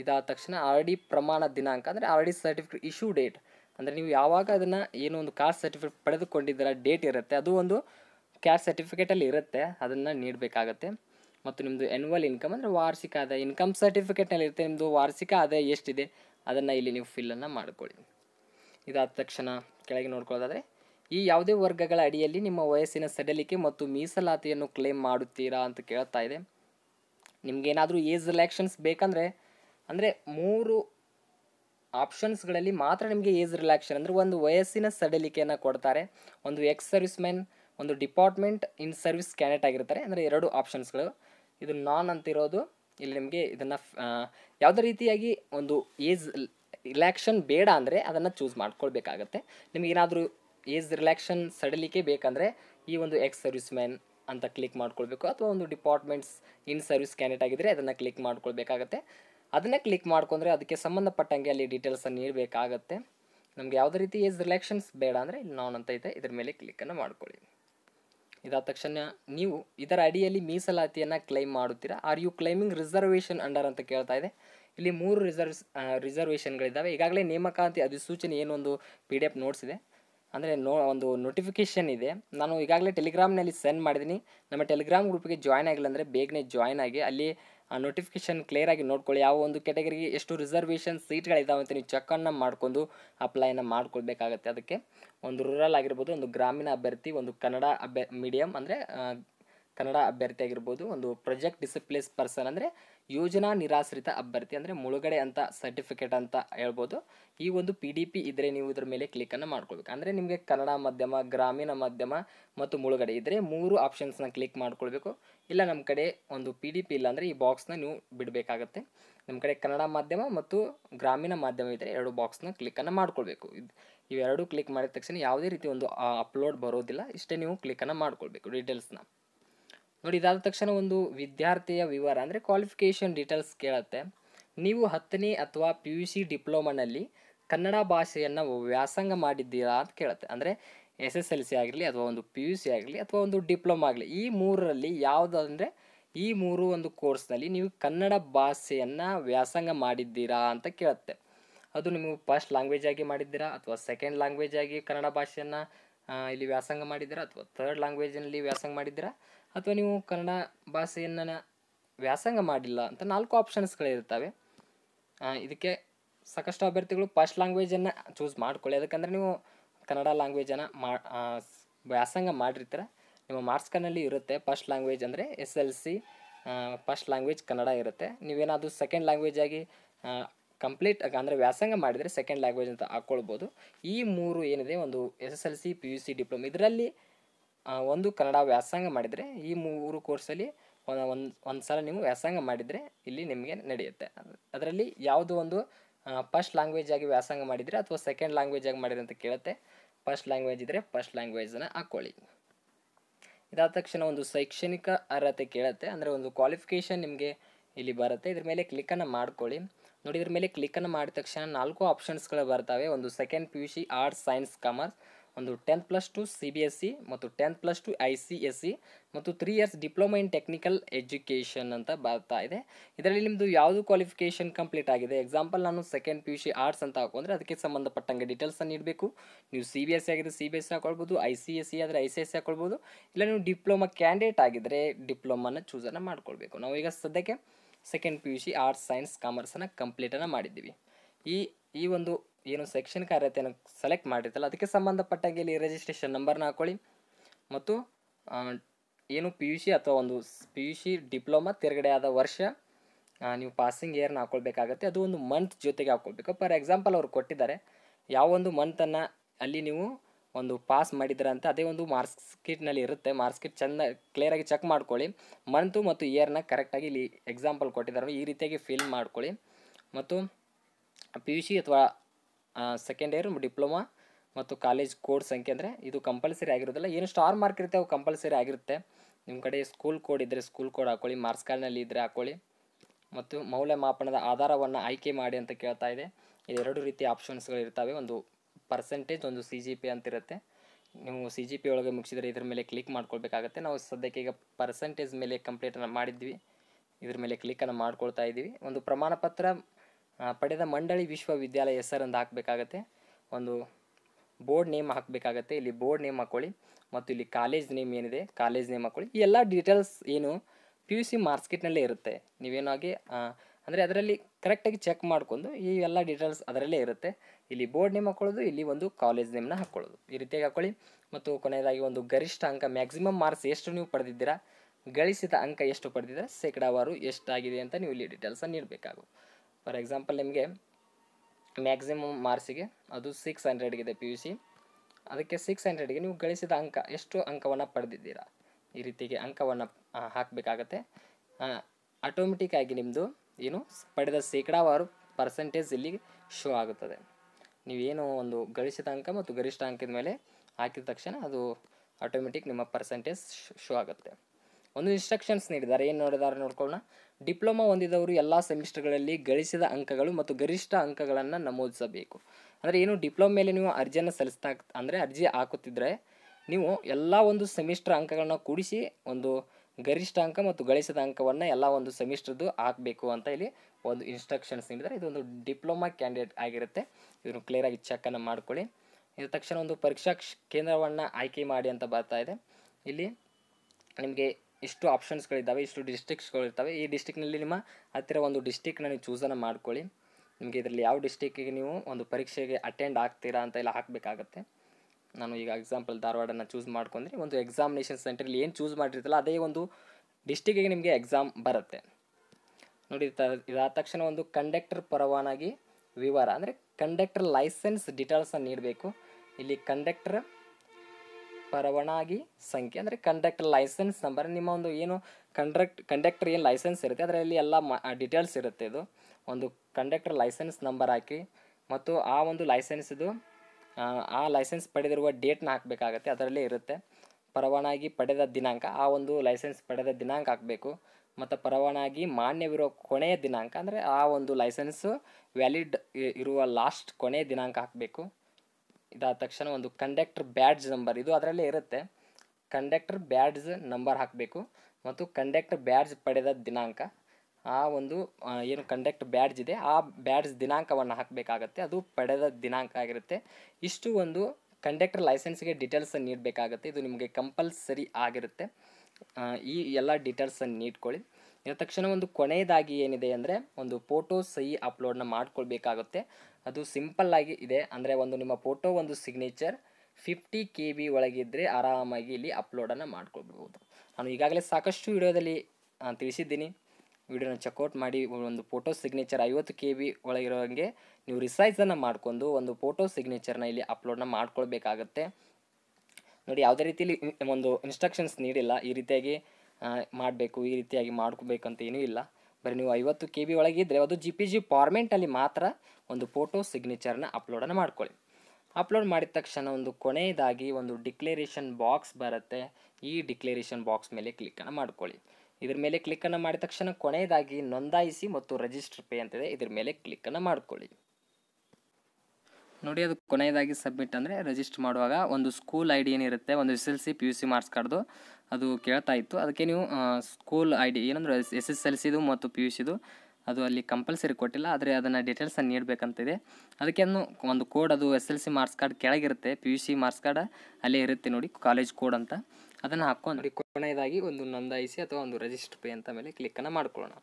ಇದಾದ ತಕ್ಷಣ ಆರ್ ಡಿ ಪ್ರಮಾಣ ದಿನಾಂಕ ಅಂದರೆ R D certificate issue date ಅಂದರೆ ನೀವು ಯಾವಾಗ ಅದನ್ನು ಏನೋ ಒಂದು ಕಾಸ್ಟ್ ಸರ್ಟಿಫಿಕೇಟ್ ಪಡೆದುಕೊಂಡಿದ್ದೀರ ಡೇಟ್ ಇರುತ್ತೆ ಅದು ಒಂದು ಕ್ಯಾಸ್ಟ್ ಸರ್ಟಿಫಿಕೇಟಲ್ಲಿ ಇರುತ್ತೆ ಅದನ್ನು ನೀಡಬೇಕಾಗತ್ತೆ ಮತ್ತು ನಿಮ್ಮದು ಎನ್ವಲ್ ಇನ್ಕಮ್ ಅಂದರೆ ವಾರ್ಷಿಕ ಆದಾಯ ಇನ್ಕಮ್ ಸರ್ಟಿಫಿಕೇಟ್ನಲ್ಲಿ ಇರುತ್ತೆ ನಿಮ್ಮದು ವಾರ್ಷಿಕ ಆದಾಯ ಎಷ್ಟಿದೆ ಅದನ್ನು ಇಲ್ಲಿ ನೀವು ಫಿಲ್ಲನ್ನು ಮಾಡಿಕೊಳ್ಳಿ ಇದಾದ ತಕ್ಷಣ ಕೆಳಗೆ ನೋಡ್ಕೊಳ್ಳೋದಾದರೆ ಈ ಯಾವುದೇ ವರ್ಗಗಳ ಅಡಿಯಲ್ಲಿ ನಿಮ್ಮ ವಯಸ್ಸಿನ ಸಡಿಲಿಕೆ ಮತ್ತು ಮೀಸಲಾತಿಯನ್ನು ಕ್ಲೇಮ್ ಮಾಡುತ್ತೀರಾ ಅಂತ ಕೇಳ್ತಾ ಇದೆ ನಿಮಗೇನಾದರೂ ಏಜ್ ರಿಲ್ಯಾಕ್ಷನ್ಸ್ ಬೇಕಂದರೆ ಅಂದರೆ ಮೂರು ಆಪ್ಷನ್ಸ್ಗಳಲ್ಲಿ ಮಾತ್ರ ನಿಮಗೆ ಏಜ್ ರಿಲ್ಯಾಕ್ಷನ್ ಅಂದರೆ ಒಂದು ವಯಸ್ಸಿನ ಸಡಿಲಿಕೆಯನ್ನು ಕೊಡ್ತಾರೆ ಒಂದು ಎಕ್ಸ್ ಸರ್ವಿಸ್ ಮ್ಯಾನ್ ಒಂದು ಡಿಪಾರ್ಟ್ಮೆಂಟ್ ಇನ್ ಸರ್ವಿಸ್ ಕ್ಯಾಂಡಿಡೇಟ್ ಆಗಿರ್ತಾರೆ ಅಂದರೆ ಎರಡು ಆಪ್ಷನ್ಸ್ಗಳು ಇದು ನಾನ್ ಅಂತಿರೋದು ಇಲ್ಲಿ ನಿಮಗೆ ಇದನ್ನು ಯಾವುದೇ ರೀತಿಯಾಗಿ ಒಂದು ಏಜ್ ರಿಲ್ಯಾಕ್ಷನ್ ಬೇಡ ಅಂದರೆ ಅದನ್ನು ಚೂಸ್ ಮಾಡ್ಕೊಳ್ಬೇಕಾಗತ್ತೆ ನಿಮಗೇನಾದರೂ ಏಜ್ ರಿಲ್ಯಾಕ್ಷನ್ ಸಡಿಲಿಕೆ ಬೇಕಂದರೆ ಈ ಒಂದು ಎಕ್ಸ್ ಸರ್ವಿಸ್ ಮ್ಯಾನ್ ಅಂತ ಕ್ಲಿಕ್ ಮಾಡ್ಕೊಳ್ಬೇಕು ಅಥವಾ ಒಂದು ಡಿಪಾರ್ಟ್ಮೆಂಟ್ಸ್ ಇನ್ ಸರ್ವಿಸ್ ಕ್ಯಾಂಡಿಡೇಟ್ ಆಗಿದ್ದರೆ ಅದನ್ನು ಕ್ಲಿಕ್ ಮಾಡ್ಕೊಳ್ಬೇಕಾಗತ್ತೆ ಅದನ್ನೇ ಕ್ಲಿಕ್ ಮಾಡ್ಕೊಂಡ್ರೆ ಅದಕ್ಕೆ ಸಂಬಂಧಪಟ್ಟಂಗೆ ಅಲ್ಲಿ ಡೀಟೇಲ್ಸನ್ನು ನೀಡಬೇಕಾಗತ್ತೆ ನಮಗೆ ಯಾವುದೇ ರೀತಿ ಏಜ್ ರಿಲ್ಯಾಕ್ಷನ್ಸ್ ಬೇಡ ಅಂದರೆ ಇಲ್ಲಿ ನಾನು ಅಂತ ಇದೆ ಇದ್ರ ಮೇಲೆ ಕ್ಲಿಕ್ಕನ್ನು ಮಾಡ್ಕೊಳ್ಳಿ ಇದಾದ ತಕ್ಷಣ ನೀವು ಇದರ ಅಡಿಯಲ್ಲಿ ಮೀಸಲಾತಿಯನ್ನು ಕ್ಲೈಮ್ ಮಾಡುತ್ತೀರಾ are you claiming reservation under ಅಂತ ಕೇಳ್ತಾ ಇದೆ ಇಲ್ಲಿ ಮೂರು ರಿಸರ್ವ್ಸ್ ರಿಸರ್ವೇಷನ್ಗಳಿದ್ದಾವೆ ಈಗಾಗಲೇ ನೇಮಕಾತಿ ಅಧಿಸೂಚನೆ ಏನೊಂದು ಪಿ ಡಿ ಎಫ್ ನೋಟ್ಸ್ ಇದೆ ಅಂದರೆ ನೋ ಒಂದು ನೋಟಿಫಿಕೇಷನ್ ಇದೆ ನಾನು ಈಗಾಗಲೇ ಟೆಲಿಗ್ರಾಮ್ನಲ್ಲಿ ಸೆಂಡ್ ಮಾಡಿದ್ದೀನಿ ನಮ್ಮ ಟೆಲಿಗ್ರಾಮ್ ಗ್ರೂಪಿಗೆ ಜಾಯ್ನ್ ಆಗಿಲ್ಲ ಅಂದರೆ ಬೇಗನೆ ಜಾಯ್ನ್ ಆಗಿ ಅಲ್ಲಿ ಆ ನೋಟಿಫಿಕೇಶನ್ ಕ್ಲಿಯರ್ ಆಗಿ ನೋಡ್ಕೊಳ್ಳಿ ಯಾವ ಒಂದು ಕೆಟಗರಿಗೆ ಎಷ್ಟು ರಿಸರ್ವೇಷನ್ ಸೀಟ್ಗಳಿದ್ದಾವೆ ಅಂತ ನೀವು ಚೆಕನ್ನು ಮಾಡ್ಕೊಂಡು ಅಪ್ಲೈನ ಮಾಡ್ಕೊಳ್ಬೇಕಾಗತ್ತೆ ಅದಕ್ಕೆ ಒಂದು ರೂರಲ್ ಆಗಿರ್ಬೋದು ಒಂದು ಗ್ರಾಮೀಣ ಅಭ್ಯರ್ಥಿ ಒಂದು ಕನ್ನಡ ಅಭ್ಯ ಮೀಡಿಯಮ್ ಅಂದರೆ ಕನ್ನಡ ಅಭ್ಯರ್ಥಿ ಆಗಿರ್ಬೋದು ಒಂದು ಪ್ರೊಜೆಕ್ಟ್ ಡಿಸಿಪ್ಲೇಸ್ ಪರ್ಸನ್ ಅಂದರೆ ಯೋಜನಾ ನಿರಾಶ್ರಿತ ಅಭ್ಯರ್ಥಿ ಅಂದರೆ ಮುಳುಗಡೆ ಅಂತ ಸರ್ಟಿಫಿಕೇಟ್ ಅಂತ ಹೇಳ್ಬೋದು ಈ ಒಂದು ಪಿ ಡಿ ಪಿ ಇದ್ದರೆ ನೀವು ಇದ್ರ ಮೇಲೆ ಕ್ಲಿಕ್ಕನ್ನು ಮಾಡ್ಕೊಳ್ಬೇಕು ಅಂದರೆ ನಿಮಗೆ ಕನ್ನಡ ಮಾಧ್ಯಮ ಗ್ರಾಮೀಣ ಮಾಧ್ಯಮ ಮತ್ತು ಮುಳುಗಡೆ ಇದ್ದರೆ ಮೂರು ಆಪ್ಷನ್ಸ್ನ ಕ್ಲಿಕ್ ಮಾಡ್ಕೊಳ್ಬೇಕು ಇಲ್ಲ ನಮ್ಮ ಕಡೆ ಒಂದು ಪಿ ಡಿ ಪಿ ಇಲ್ಲ ಅಂದರೆ ಈ ಬಾಕ್ಸ್ನ ನೀವು ಬಿಡಬೇಕಾಗತ್ತೆ ನಮ್ಮ ಕಡೆ ಕನ್ನಡ ಮಾಧ್ಯಮ ಮತ್ತು ಗ್ರಾಮೀಣ ಮಾಧ್ಯಮ ಇದ್ದರೆ ಎರಡು ಬಾಕ್ಸ್ನ ಕ್ಲಿಕ್ಕನ್ನು ಮಾಡ್ಕೊಳ್ಬೇಕು ಇದು ಇವೆರಡು ಕ್ಲಿಕ್ ಮಾಡಿದ ತಕ್ಷಣ ಯಾವುದೇ ರೀತಿ ಒಂದು ಅಪ್ಲೋಡ್ ಬರೋದಿಲ್ಲ ಇಷ್ಟೇ ನೀವು ಕ್ಲಿಕ್ಕನ್ನು ಮಾಡ್ಕೊಳ್ಬೇಕು ಡೀಟೇಲ್ಸ್ನ ನೋಡಿ ಇದಾದ ತಕ್ಷಣ ಒಂದು ವಿದ್ಯಾರ್ಥಿಯ ವಿವರ ಅಂದರೆ ಕ್ವಾಲಿಫಿಕೇಷನ್ ಡೀಟೇಲ್ಸ್ ಕೇಳುತ್ತೆ ನೀವು ಹತ್ತನೇ ಅಥವಾ ಪಿ ಯು ಸಿ ಡಿಪ್ಲೊಮಾನಲ್ಲಿ ಕನ್ನಡ ಭಾಷೆಯನ್ನು ವ್ಯಾಸಂಗ ಮಾಡಿದ್ದೀರಾ ಅಂತ ಕೇಳುತ್ತೆ ಅಂದರೆ ಎಸ್ ಎಸ್ ಎಲ್ ಸಿ ಆಗಲಿ ಅಥವಾ ಒಂದು ಪಿ ಯು ಸಿ ಆಗಲಿ ಅಥವಾ ಒಂದು ಡಿಪ್ಲೊಮಾ ಆಗಲಿ ಈ ಮೂರರಲ್ಲಿ ಯಾವುದಂದರೆ ಈ ಮೂರು ಒಂದು ಕೋರ್ಸ್ನಲ್ಲಿ ನೀವು ಕನ್ನಡ ಭಾಷೆಯನ್ನು ವ್ಯಾಸಂಗ ಮಾಡಿದ್ದೀರಾ ಅಂತ ಕೇಳುತ್ತೆ ಅದು ನಿಮಗೆ ಫಸ್ಟ್ ಲ್ಯಾಂಗ್ವೇಜ್ ಆಗಿ ಮಾಡಿದ್ದೀರಾ ಅಥವಾ ಸೆಕೆಂಡ್ ಲ್ಯಾಂಗ್ವೇಜ್ ಆಗಿ ಕನ್ನಡ ಭಾಷೆಯನ್ನು ಇಲ್ಲಿ ವ್ಯಾಸಂಗ ಮಾಡಿದ್ದೀರಾ ಅಥವಾ ಥರ್ಡ್ ಲ್ಯಾಂಗ್ವೇಜಿನಲ್ಲಿ ವ್ಯಾಸಂಗ ಮಾಡಿದ್ದೀರಾ ಅಥವಾ ನೀವು ಕನ್ನಡ ಭಾಷೆಯನ್ನು ವ್ಯಾಸಂಗ ಮಾಡಿಲ್ಲ ಅಂತ ನಾಲ್ಕು ಆಪ್ಷನ್ಸ್ಗಳಿರ್ತವೆ ಇದಕ್ಕೆ ಸಾಕಷ್ಟು ಅಭ್ಯರ್ಥಿಗಳು ಫಸ್ಟ್ ಲ್ಯಾಂಗ್ವೇಜನ್ನು ಚೂಸ್ ಮಾಡ್ಕೊಳ್ಳಿ ಅದಕ್ಕಂದ್ರೆ ನೀವು ಕನ್ನಡ ಲ್ಯಾಂಗ್ವೇಜನ್ನು ಮಾ ವ್ಯಾಸಂಗ ಮಾಡಿರ್ತೀರ ನಿಮ್ಮ ಮಾರ್ಕ್ಸ್ ಇರುತ್ತೆ ಫಸ್ಟ್ ಲ್ಯಾಂಗ್ವೇಜ್ ಅಂದರೆ S L C first language Kannada ಇರುತ್ತೆ ನೀವೇನಾದರೂ ಸೆಕೆಂಡ್ ಲ್ಯಾಂಗ್ವೇಜಾಗಿ ಕಂಪ್ಲೀಟ್ ಅಂದರೆ ವ್ಯಾಸಂಗ ಮಾಡಿದರೆ ಸೆಕೆಂಡ್ ಲ್ಯಾಂಗ್ವೇಜ್ ಅಂತ ಹಾಕ್ಕೊಳ್ಬೋದು ಈ ಮೂರು ಏನಿದೆ ಒಂದು S S L C P U C diploma ಇದರಲ್ಲಿ ಒಂದು ಕನ್ನಡ ವ್ಯಾಸಂಗ ಮಾಡಿದರೆ ಈ ಮೂರು ಕೋರ್ಸಲ್ಲಿ ಒಂದು ಒಂದು ಸಲ ನೀವು ವ್ಯಾಸಂಗ ಮಾಡಿದರೆ ಇಲ್ಲಿ ನಿಮಗೆ ನಡೆಯುತ್ತೆ ಅದರಲ್ಲಿ ಯಾವುದೋ ಒಂದು ಫಸ್ಟ್ ಲ್ಯಾಂಗ್ವೇಜ್ ಆಗಿ ವ್ಯಾಸಂಗ ಮಾಡಿದರೆ ಅಥವಾ ಸೆಕೆಂಡ್ ಲ್ಯಾಂಗ್ವೇಜ್ ಆಗಿ ಮಾಡಿದ್ರೆ ಅಂತ ಕೇಳುತ್ತೆ ಫಸ್ಟ್ ಲ್ಯಾಂಗ್ವೇಜ್ ಇದ್ದರೆ ಫಸ್ಟ್ ಲ್ಯಾಂಗ್ವೇಜನ್ನು ಹಾಕ್ಕೊಳ್ಳಿ ಇದಾದ ತಕ್ಷಣ ಒಂದು ಶೈಕ್ಷಣಿಕ ಅರ್ಹತೆ ಕೇಳುತ್ತೆ ಅಂದರೆ ಒಂದು ಕ್ವಾಲಿಫಿಕೇಷನ್ ನಿಮಗೆ ಇಲ್ಲಿ ಬರುತ್ತೆ ಇದ್ರ ಮೇಲೆ ಕ್ಲಿಕ್ಕನ್ನು ಮಾಡ್ಕೊಳ್ಳಿ ನೋಡಿ ಇದ್ರ ಮೇಲೆ ಕ್ಲಿಕ್ಕನ್ನು ಮಾಡಿದ ತಕ್ಷಣ ನಾಲ್ಕು ಆಪ್ಷನ್ಸ್ಗಳು ಬರ್ತವೆ ಒಂದು second P U C arts science commerce ಒಂದು tenth plus two C B S C ಮತ್ತು tenth plus two I C S C ಮತ್ತು three years diploma in technical education ಅಂತ ಬರ್ತಾ ಇದೆ ಇದರಲ್ಲಿ ನಿಮ್ಮದು ಯಾವುದು ಕ್ವಾಲಿಫಿಕೇಷನ್ ಕಂಪ್ಲೀಟ್ ಆಗಿದೆ ಎಕ್ಸಾಂಪಲ್ ನಾನು second P U C arts ಅಂತ ಹಾಕೊಂಡ್ರೆ ಅದಕ್ಕೆ ಸಂಬಂಧಪಟ್ಟಂಗೆ ಡೀಟೇಲ್ಸನ್ನು ನೀಡಬೇಕು ನೀವು ಸಿ ಬಿ ಎಸ್ ಸಿ ಆಗಿದ್ರೆ C B S C e ಹಾಕೊಳ್ಬೋದು I C S C e ಆದರೆ I C S C e ಹಾಕೊಳ್ಬೋದು ಇಲ್ಲ ನೀವು ಡಿಪ್ಲೊಮಾ ಕ್ಯಾಂಡಿಡೇಟ್ ಆಗಿದ್ದರೆ ಡಿಪ್ಲೊಮಾನ ಚೂಸನ್ನು ಮಾಡ್ಕೊಳ್ಬೇಕು ನಾವು ಈಗ ಸದ್ಯಕ್ಕೆ second P U C arts science ಕಾಮರ್ಸನ್ನು ಕಂಪ್ಲೀಟನ್ನು ಮಾಡಿದ್ದೀವಿ ಈ ಈ ಒಂದು ಏನು ಸೆಕ್ಷನ್ ಕಾರ್ಯತೆಯನ್ನು ಸೆಲೆಕ್ಟ್ ಮಾಡಿರ್ತಲ್ಲ ಅದಕ್ಕೆ ಸಂಬಂಧಪಟ್ಟಂಗೆ ಇಲ್ಲಿ ರಿಜಿಸ್ಟ್ರೇಷನ್ ನಂಬರ್ನ ಹಾಕೊಳ್ಳಿ ಮತ್ತು ಏನು ಪಿ ಯು ಸಿ ಅಥವಾ ಒಂದು ಪಿ ಯು ಸಿ ಡಿಪ್ಲೊಮಾ ತಿರುಗಡೆ ಆದ ವರ್ಷ ನೀವು ಪಾಸಿಂಗ್ ಇಯರ್ನ ಹಾಕ್ಕೊಳ್ಬೇಕಾಗತ್ತೆ ಅದು ಒಂದು ಮಂತ್ ಜೊತೆಗೆ ಹಾಕ್ಕೊಳ್ಬೇಕು ಫಾರ್ ಎಕ್ಸಾಂಪಲ್ ಅವರು ಕೊಟ್ಟಿದ್ದಾರೆ ಯಾವ ಒಂದು ಮಂತನ್ನು ಅಲ್ಲಿ ನೀವು ಒಂದು ಪಾಸ್ ಮಾಡಿದ್ರೆ ಅಂತ ಅದೇ ಒಂದು ಮಾರ್ಕ್ಸ್ ಕೀಟ್ನಲ್ಲಿ ಇರುತ್ತೆ ಮಾರ್ಕ್ಸ್ ಕೀಟ್ ಚೆಂದ ಕ್ಲಿಯರಾಗಿ ಚೆಕ್ ಮಾಡ್ಕೊಳ್ಳಿ ಮಂತು ಮತ್ತು ಇಯರ್ನ ಕರೆಕ್ಟಾಗಿ ಇಲ್ಲಿ ಎಕ್ಸಾಂಪಲ್ ಕೊಟ್ಟಿದ್ದಾರೆ ಈ ರೀತಿಯಾಗಿ ಫಿಲ್ ಮಾಡ್ಕೊಳ್ಳಿ ಮತ್ತು ಪಿ ಯು ಸಿ ಅಥವಾ ಸೆಕೆಂಡ್ ಇಯರ್ ಡಿಪ್ಲೊಮಾ ಮತ್ತು ಕಾಲೇಜ್ ಕೋಡ್ ಸಂಖ್ಯೆ ಅಂದರೆ ಇದು ಕಂಪಲ್ಸರಿ ಆಗಿರೋದಿಲ್ಲ ಏನು ಸ್ಟಾರ್ ಮಾರ್ಕ್ ಇರುತ್ತೆ ಅವು ಕಂಪಲ್ಸರಿ ಆಗಿರುತ್ತೆ ನಿಮ್ಮ ಕಡೆ ಸ್ಕೂಲ್ ಕೋಡ್ ಇದ್ದರೆ ಸ್ಕೂಲ್ ಕೋಡ್ ಹಾಕೊಳ್ಳಿ ಮಾರ್ಕ್ಸ್ ಕಾರ್ಡ್ನಲ್ಲಿ ಇದ್ದರೆ ಹಾಕೊಳ್ಳಿ ಮತ್ತು ಮೌಲ್ಯಮಾಪನದ ಆಧಾರವನ್ನು ಆಯ್ಕೆ ಮಾಡಿ ಅಂತ ಕೇಳ್ತಾ ಇದೆ ಎರಡು ರೀತಿಯ ಆಪ್ಷನ್ಸ್ಗಳು ಒಂದು ಪರ್ಸೆಂಟೇಜ್ ಒಂದು ಸಿ ಜಿ ಪಿ ಅಂತಿರುತ್ತೆ ನೀವು ಸಿ ಜಿ ಪಿ ಒಳಗೆ ಮುಗಿಸಿದರೆ ಇದ್ರ ಮೇಲೆ ಕ್ಲಿಕ್ ಮಾಡ್ಕೊಳ್ಬೇಕಾಗತ್ತೆ ನಾವು ಸದ್ಯಕ್ಕೆ ಈಗ ಪರ್ಸೆಂಟೇಜ್ ಮೇಲೆ ಕಂಪ್ಲೀಟನ್ನು ಮಾಡಿದ್ವಿ ಇದ್ರ ಮೇಲೆ ಕ್ಲಿಕ್ಕನ್ನು ಮಾಡ್ಕೊಳ್ತಾ ಇದ್ದೀವಿ ಒಂದು ಪ್ರಮಾಣ ಪತ್ರ ಪಡೆದ ಮಂಡಳಿ ವಿಶ್ವವಿದ್ಯಾಲಯ ಹೆಸರಂದು ಹಾಕಬೇಕಾಗತ್ತೆ ಒಂದು ಬೋರ್ಡ್ ನೇಮ್ ಹಾಕಬೇಕಾಗತ್ತೆ ಇಲ್ಲಿ ಬೋರ್ಡ್ ನೇಮ್ ಹಾಕ್ಕೊಳ್ಳಿ ಮತ್ತು ಇಲ್ಲಿ ಕಾಲೇಜ್ ನೇಮ್ ಏನಿದೆ ಕಾಲೇಜ್ ನೇಮ್ ಹಾಕ್ಕೊಳ್ಳಿ ಈ ಎಲ್ಲ ಡೀಟೇಲ್ಸ್ ಏನು ಪಿ ಯು ಸಿ ಮಾರ್ಕ್ಸ್ಕಿಟ್ನಲ್ಲೇ ಇರುತ್ತೆ ನೀವೇನಾಗಿ ಅಂದರೆ ಅದರಲ್ಲಿ ಕರೆಕ್ಟಾಗಿ ಚೆಕ್ ಮಾಡಿಕೊಂಡು ಈ ಎಲ್ಲ ಡೀಟೇಲ್ಸ್ ಅದರಲ್ಲೇ ಇರುತ್ತೆ ಇಲ್ಲಿ ಬೋರ್ಡ್ ನೇಮ್ ಹಾಕೊಳ್ಳೋದು ಇಲ್ಲಿ ಒಂದು ಕಾಲೇಜ್ ನೇಮ್ನ ಹಾಕ್ಕೊಳ್ಳೋದು ಈ ರೀತಿಯಾಗಿ ಹಾಕೊಳ್ಳಿ ಮತ್ತು ಕೊನೆಯದಾಗಿ ಒಂದು ಗರಿಷ್ಠ ಅಂಕ ಮ್ಯಾಕ್ಸಿಮಮ್ ಮಾರ್ಕ್ಸ್ ಎಷ್ಟು ನೀವು ಪಡೆದಿದ್ದೀರಾ ಗಳಿಸಿದ ಅಂಕ ಎಷ್ಟು ಪಡೆದಿದ್ದೀರಾ ಶೇಕಡಾವಾರು ಎಷ್ಟಾಗಿದೆ ಅಂತ ನೀವು ಇಲ್ಲಿ ಡೀಟೇಲ್ಸನ್ನು ನೀಡಬೇಕಾಗು ಫಾರ್ ಎಕ್ಸಾಂಪಲ್ ನಿಮಗೆ ಮ್ಯಾಕ್ಸಿಮಮ್ ಮಾರ್ಕ್ಸಿಗೆ ಅದು ಸಿಕ್ಸ್ ಹಂಡ್ರೆಡ್ಗಿದೆ ಪಿ ಯು ಸಿ ಅದಕ್ಕೆ ಸಿಕ್ಸ್ ಹಂಡ್ರೆಡ್ಗೆ ನೀವು ಗಳಿಸಿದ ಅಂಕ ಎಷ್ಟು ಅಂಕವನ್ನು ಪಡೆದಿದ್ದೀರಾ ಈ ರೀತಿಗೆ ಅಂಕವನ್ನು ಹಾಕಬೇಕಾಗತ್ತೆ ಆಟೋಮೆಟಿಕ್ ಆಗಿ ನಿಮ್ಮದು ಏನು ಪಡೆದ ಶೇಕಡಾವಾರು ಪರ್ಸೆಂಟೇಜ್ ಇಲ್ಲಿ ಶೋ ಆಗುತ್ತದೆ ನೀವೇನು ಒಂದು ಗಳಿಸಿದ ಅಂಕ ಮತ್ತು ಗರಿಷ್ಠ ಅಂಕದ ಮೇಲೆ ಹಾಕಿದ ತಕ್ಷಣ ಅದು ಆಟೋಮೆಟಿಕ್ ನಿಮ್ಮ ಪರ್ಸೆಂಟೇಜ್ ಶೋ ಆಗುತ್ತೆ ಒಂದು ಇನ್ಸ್ಟ್ರಕ್ಷನ್ಸ್ ನೀಡಿದ್ದಾರೆ ಏನು ನೋಡಿದ್ದಾರೆ ನೋಡ್ಕೊಳ್ಳೋಣ ಡಿಪ್ಲೊಮಾ ಹೊಂದಿದವರು ಎಲ್ಲ ಸೆಮಿಸ್ಟರ್ಗಳಲ್ಲಿ ಗಳಿಸಿದ ಅಂಕಗಳು ಮತ್ತು ಗರಿಷ್ಠ ಅಂಕಗಳನ್ನು ನಮೂದಿಸಬೇಕು ಅಂದರೆ ಏನು ಡಿಪ್ಲೊಮಾ ಮೇಲೆ ನೀವು ಅರ್ಜಿಯನ್ನು ಸಲ್ಲಿಸ್ತಾ ಅಂದರೆ ಅರ್ಜಿ ಹಾಕುತ್ತಿದ್ದರೆ ನೀವು ಎಲ್ಲ ಒಂದು ಸೆಮಿಸ್ಟರ್ ಅಂಕಗಳನ್ನ ಕೂಡಿಸಿ ಒಂದು ಗರಿಷ್ಠ ಅಂಕ ಮತ್ತು ಗಳಿಸಿದ ಅಂಕವನ್ನು ಎಲ್ಲ ಒಂದು ಸೆಮಿಸ್ಟ್ರದ್ದು ಹಾಕಬೇಕು ಅಂತ ಇಲ್ಲಿ ಒಂದು ಇನ್ಸ್ಟ್ರಕ್ಷನ್ಸ್ ನೀಡಿದ್ದಾರೆ ಇದೊಂದು ಡಿಪ್ಲೊಮಾ ಕ್ಯಾಂಡಿಡೇಟ್ ಆಗಿರುತ್ತೆ ಇದನ್ನು ಕ್ಲಿಯರಾಗಿ ಚೆಕ್ಕನ್ನು ಮಾಡ್ಕೊಳ್ಳಿ ಇದ ತಕ್ಷಣ ಒಂದು ಪರೀಕ್ಷಾ ಕೇಂದ್ರವನ್ನು ಆಯ್ಕೆ ಮಾಡಿ ಅಂತ ಬರ್ತಾ ಇದೆ ಇಲ್ಲಿ ನಿಮಗೆ ಇಷ್ಟು ಆಪ್ಷನ್ಸ್ಗಳಿದ್ದಾವೆ ಇಷ್ಟು ಡಿಸ್ಟಿಕ್ಸ್ಗಳಿರ್ತವೆ ಈ ಡಿಸ್ಟಿಕ್ನಲ್ಲಿ ನಿಮ್ಮ ಹತ್ತಿರ ಒಂದು ಡಿಸ್ಟಿಕ್ನ ನೀವು ಚೂಸನ್ನು ಮಾಡ್ಕೊಳ್ಳಿ ನಿಮಗೆ ಇದರಲ್ಲಿ ಯಾವ ಡಿಸ್ಟಿಕ್ಕಿಗೆ ನೀವು ಒಂದು ಪರೀಕ್ಷೆಗೆ ಅಟೆಂಡ್ ಆಗ್ತೀರಾ ಅಂತ ಎಲ್ಲ ಹಾಕಬೇಕಾಗತ್ತೆ ನಾನು ಈಗ ಎಕ್ಸಾಂಪಲ್ ಧಾರವಾಡನ ಚೂಸ್ ಮಾಡ್ಕೊಂಡ್ರೆ ಒಂದು ಎಕ್ಸಾಮಿನೇಷನ್ ಸೆಂಟ್ರಲ್ಲಿ ಏನು ಚೂಸ್ ಮಾಡಿರ್ತಲ್ಲ ಅದೇ ಒಂದು ಡಿಸ್ಟಿಕ್ಕಿಗೆ ನಿಮಗೆ ಎಕ್ಸಾಮ್ ಬರುತ್ತೆ ನೋಡಿ ಇದಾದ ತಕ್ಷಣ ಒಂದು ಕಂಡಕ್ಟರ್ ಪರವಾನಗಿ ವಿವರ ಅಂದರೆ ಕಂಡಕ್ಟರ್ ಲೈಸೆನ್ಸ್ ಡೀಟೇಲ್ಸನ್ನು ನೀಡಬೇಕು ಇಲ್ಲಿ ಕಂಡಕ್ಟರ್ ಪರವಾನಗಿ ಸಂಖ್ಯೆ ಅಂದರೆ ಕಂಡಕ್ಟರ್ ಲೈಸೆನ್ಸ್ ನಂಬರ್ ನಿಮ್ಮ ಒಂದು ಏನು ಕಂಡಕ್ಟ್ ಕಂಡಕ್ಟರ್ ಏನು ಲೈಸೆನ್ಸ್ ಇರುತ್ತೆ ಅದರಲ್ಲಿ ಎಲ್ಲ ಡೀಟೇಲ್ಸ್ ಇರುತ್ತೆ ಇದು ಒಂದು ಕಂಡಕ್ಟರ್ ಲೈಸೆನ್ಸ್ ನಂಬರ್ ಹಾಕಿ ಮತ್ತು ಆ ಒಂದು ಇದು ಆ ಲೈಸೆನ್ಸ್ ಪಡೆದಿರುವ ಡೇಟ್ನ ಹಾಕಬೇಕಾಗತ್ತೆ ಅದರಲ್ಲೇ ಇರುತ್ತೆ ಪರವಾನಗಿ ಪಡೆದ ದಿನಾಂಕ ಆ ಒಂದು ಲೈಸೆನ್ಸ್ ಪಡೆದ ದಿನಾಂಕ ಹಾಕಬೇಕು ಮತ್ತು ಪರವಾನಗಿ ಮಾನ್ಯವಿರೋ ಕೊನೆಯ ದಿನಾಂಕ ಅಂದರೆ ಆ ಒಂದು ಲೈಸೆನ್ಸು ವ್ಯಾಲಿಡ್ ಇರುವ ಲಾಸ್ಟ್ ಕೊನೆಯ ದಿನಾಂಕ ಹಾಕಬೇಕು ಇದಾದ ತಕ್ಷಣ ಒಂದು ಕಂಡಕ್ಟರ್ ಬ್ಯಾಡ್ಜ್ ನಂಬರ್ ಇದು ಅದರಲ್ಲೇ ಇರುತ್ತೆ ಕಂಡಕ್ಟರ್ ಬ್ಯಾಡ್ಜ್ ನಂಬರ್ ಹಾಕಬೇಕು ಮತ್ತು ಕಂಡಕ್ಟರ್ ಬ್ಯಾಡ್ಜ್ ಪಡೆದ ದಿನಾಂಕ ಆ ಒಂದು ಏನು ಕಂಡಕ್ಟ್ ಬ್ಯಾಡ್ಜ್ ಇದೆ ಆ ಬ್ಯಾಡ್ಜ್ ದಿನಾಂಕವನ್ನು ಹಾಕಬೇಕಾಗತ್ತೆ ಅದು ಪಡೆದ ದಿನಾಂಕ ಆಗಿರುತ್ತೆ ಇಷ್ಟು ಒಂದು ಕಂಡಕ್ಟರ್ ಲೈಸೆನ್ಸ್ಗೆ ಡೀಟೇಲ್ಸನ್ನು ನೀಡಬೇಕಾಗುತ್ತೆ ಇದು ನಿಮಗೆ ಕಂಪಲ್ಸರಿ ಆಗಿರುತ್ತೆ ಈ ಎಲ್ಲ ಡೀಟೇಲ್ಸನ್ನು ನೀಡ್ಕೊಳ್ಳಿ ಇದ ತಕ್ಷಣ ಒಂದು ಕೊನೆಯದಾಗಿ ಏನಿದೆ ಅಂದರೆ ಒಂದು ಫೋಟೋ ಸಹಿ ಅಪ್ಲೋಡ್ನ ಮಾಡಿಕೊಳ್ಬೇಕಾಗುತ್ತೆ ಅದು ಸಿಂಪಲ್ಲಾಗಿ ಇದೆ ಅಂದರೆ ಒಂದು ನಿಮ್ಮ ಫೋಟೋ ಒಂದು ಸಿಗ್ನೇಚರ್ ಫಿಫ್ಟಿ ಕೆ ಬಿ ಒಳಗಿದ್ದರೆ ಆರಾಮಾಗಿ ಇಲ್ಲಿ ಅಪ್ಲೋಡನ್ನು ಮಾಡ್ಕೊಳ್ಬೋದು ನಾನು ಈಗಾಗಲೇ ಸಾಕಷ್ಟು ವಿಡಿಯೋದಲ್ಲಿ ತಿಳಿಸಿದ್ದೀನಿ ವಿಡಿಯೋನ ಚೆಕ್ಔಟ್ ಮಾಡಿ ಒಂದು ಫೋಟೋ ಸಿಗ್ನೇಚರ್ ಐವತ್ತು ಕೆ ಬಿ ಒಳಗಿರೋಂಗೆ ಹಾಗೆ ನೀವು ರಿಸೈಸನ್ನು ಮಾಡ್ಕೊಂಡು ಒಂದು ಫೋಟೋ ಸಿಗ್ನೇಚರ್ನ ಇಲ್ಲಿ ಅಪ್ಲೋಡ್ನ ಮಾಡ್ಕೊಳ್ಬೇಕಾಗತ್ತೆ ನೋಡಿ ಯಾವುದೇ ರೀತಿಯಲ್ಲಿ ಒಂದು ಇನ್ಸ್ಟ್ರಕ್ಷನ್ಸ್ ನೀಡಿಲ್ಲ ಈ ರೀತಿಯಾಗಿ ಮಾಡಬೇಕು ಈ ರೀತಿಯಾಗಿ ಮಾಡ್ಕೋಬೇಕಂತ ಏನೂ ಇಲ್ಲ ಬರೀ ನೀವು ಐವತ್ತು ಕೆ ಬಿ ಒಳಗಿದ್ದರೆ ಅದು ಜಿ ಪಿ ಜಿ ಫಾರ್ಮೆಂಟಲ್ಲಿ ಮಾತ್ರ ಒಂದು ಫೋಟೋ ಸಿಗ್ನೇಚರ್ನ ಅಪ್ಲೋಡನ್ನು ಮಾಡ್ಕೊಳ್ಳಿ ಅಪ್ಲೋಡ್ ಮಾಡಿದ ತಕ್ಷಣ ಒಂದು ಕೊನೆಯದಾಗಿ ಒಂದು ಡಿಕ್ಲೇರೇಷನ್ ಬಾಕ್ಸ್ ಬರುತ್ತೆ ಈ ಡಿಕ್ಲೇರೇಷನ್ ಬಾಕ್ಸ್ ಮೇಲೆ ಕ್ಲಿಕ್ಕನ್ನು ಮಾಡ್ಕೊಳ್ಳಿ ಇದ್ರ ಮೇಲೆ ಕ್ಲಿಕ್ಕನ್ನು ಮಾಡಿದ ತಕ್ಷಣ ಕೊನೆಯದಾಗಿ ನೋಂದಾಯಿಸಿ ಮತ್ತು ರಿಜಿಸ್ಟರ್ ಪೇ ಅಂತಿದೆ ಇದ್ರ ಮೇಲೆ ಕ್ಲಿಕ್ಕನ್ನು ಮಾಡ್ಕೊಳ್ಳಿ ನೋಡಿ ಅದು ಕೊನೆಯದಾಗಿ ಸಬ್ಮಿಟ್ ಅಂದರೆ ರಿಜಿಸ್ಟರ್ ಮಾಡುವಾಗ ಒಂದು ಸ್ಕೂಲ್ ಐ ಡಿ ಏನಿರುತ್ತೆ ಒಂದು S L C P U C marks ಕಾರ್ಡ್ದು ಅದು ಕೇಳ್ತಾ ಇತ್ತು ಅದಕ್ಕೆ ನೀವು ಸ್ಕೂಲ್ ಐ ಡಿ ಏನಂದ್ರೆ ಎಸ್ ಎಸ್ ಎಲ್ ಸಿದು ಮತ್ತು ಪಿ ಯು ಸಿದು ಅದು ಅಲ್ಲಿ ಕಂಪಲ್ಸರಿ ಕೊಟ್ಟಿಲ್ಲ ಆದರೆ ಅದನ್ನು ಡೀಟೇಲ್ಸನ್ನು ನೀಡಬೇಕಂತಿದೆ ಅದಕ್ಕೆ ಒಂದು ಕೋಡ್ ಅದು S L C marks card ಕೆಳಗಿರುತ್ತೆ P U C marks card ಅಲ್ಲೇ ಇರುತ್ತೆ ನೋಡಿ ಕಾಲೇಜ್ ಕೋಡ್ ಅಂತ ಅದನ್ನು ಹಾಕ್ಕೊಂಡು ನೋಡಿ ಕೊನೆಯದಾಗಿ ಒಂದು ನೋಂದಾಯಿಸಿ ಅಥವಾ ಒಂದು ರಿಜಿಸ್ಟರ್ ಪೇ ಅಂತ ಮೇಲೆ ಕ್ಲಿಕ್ಕನ್ನು ಮಾಡ್ಕೊಳ್ಳೋಣ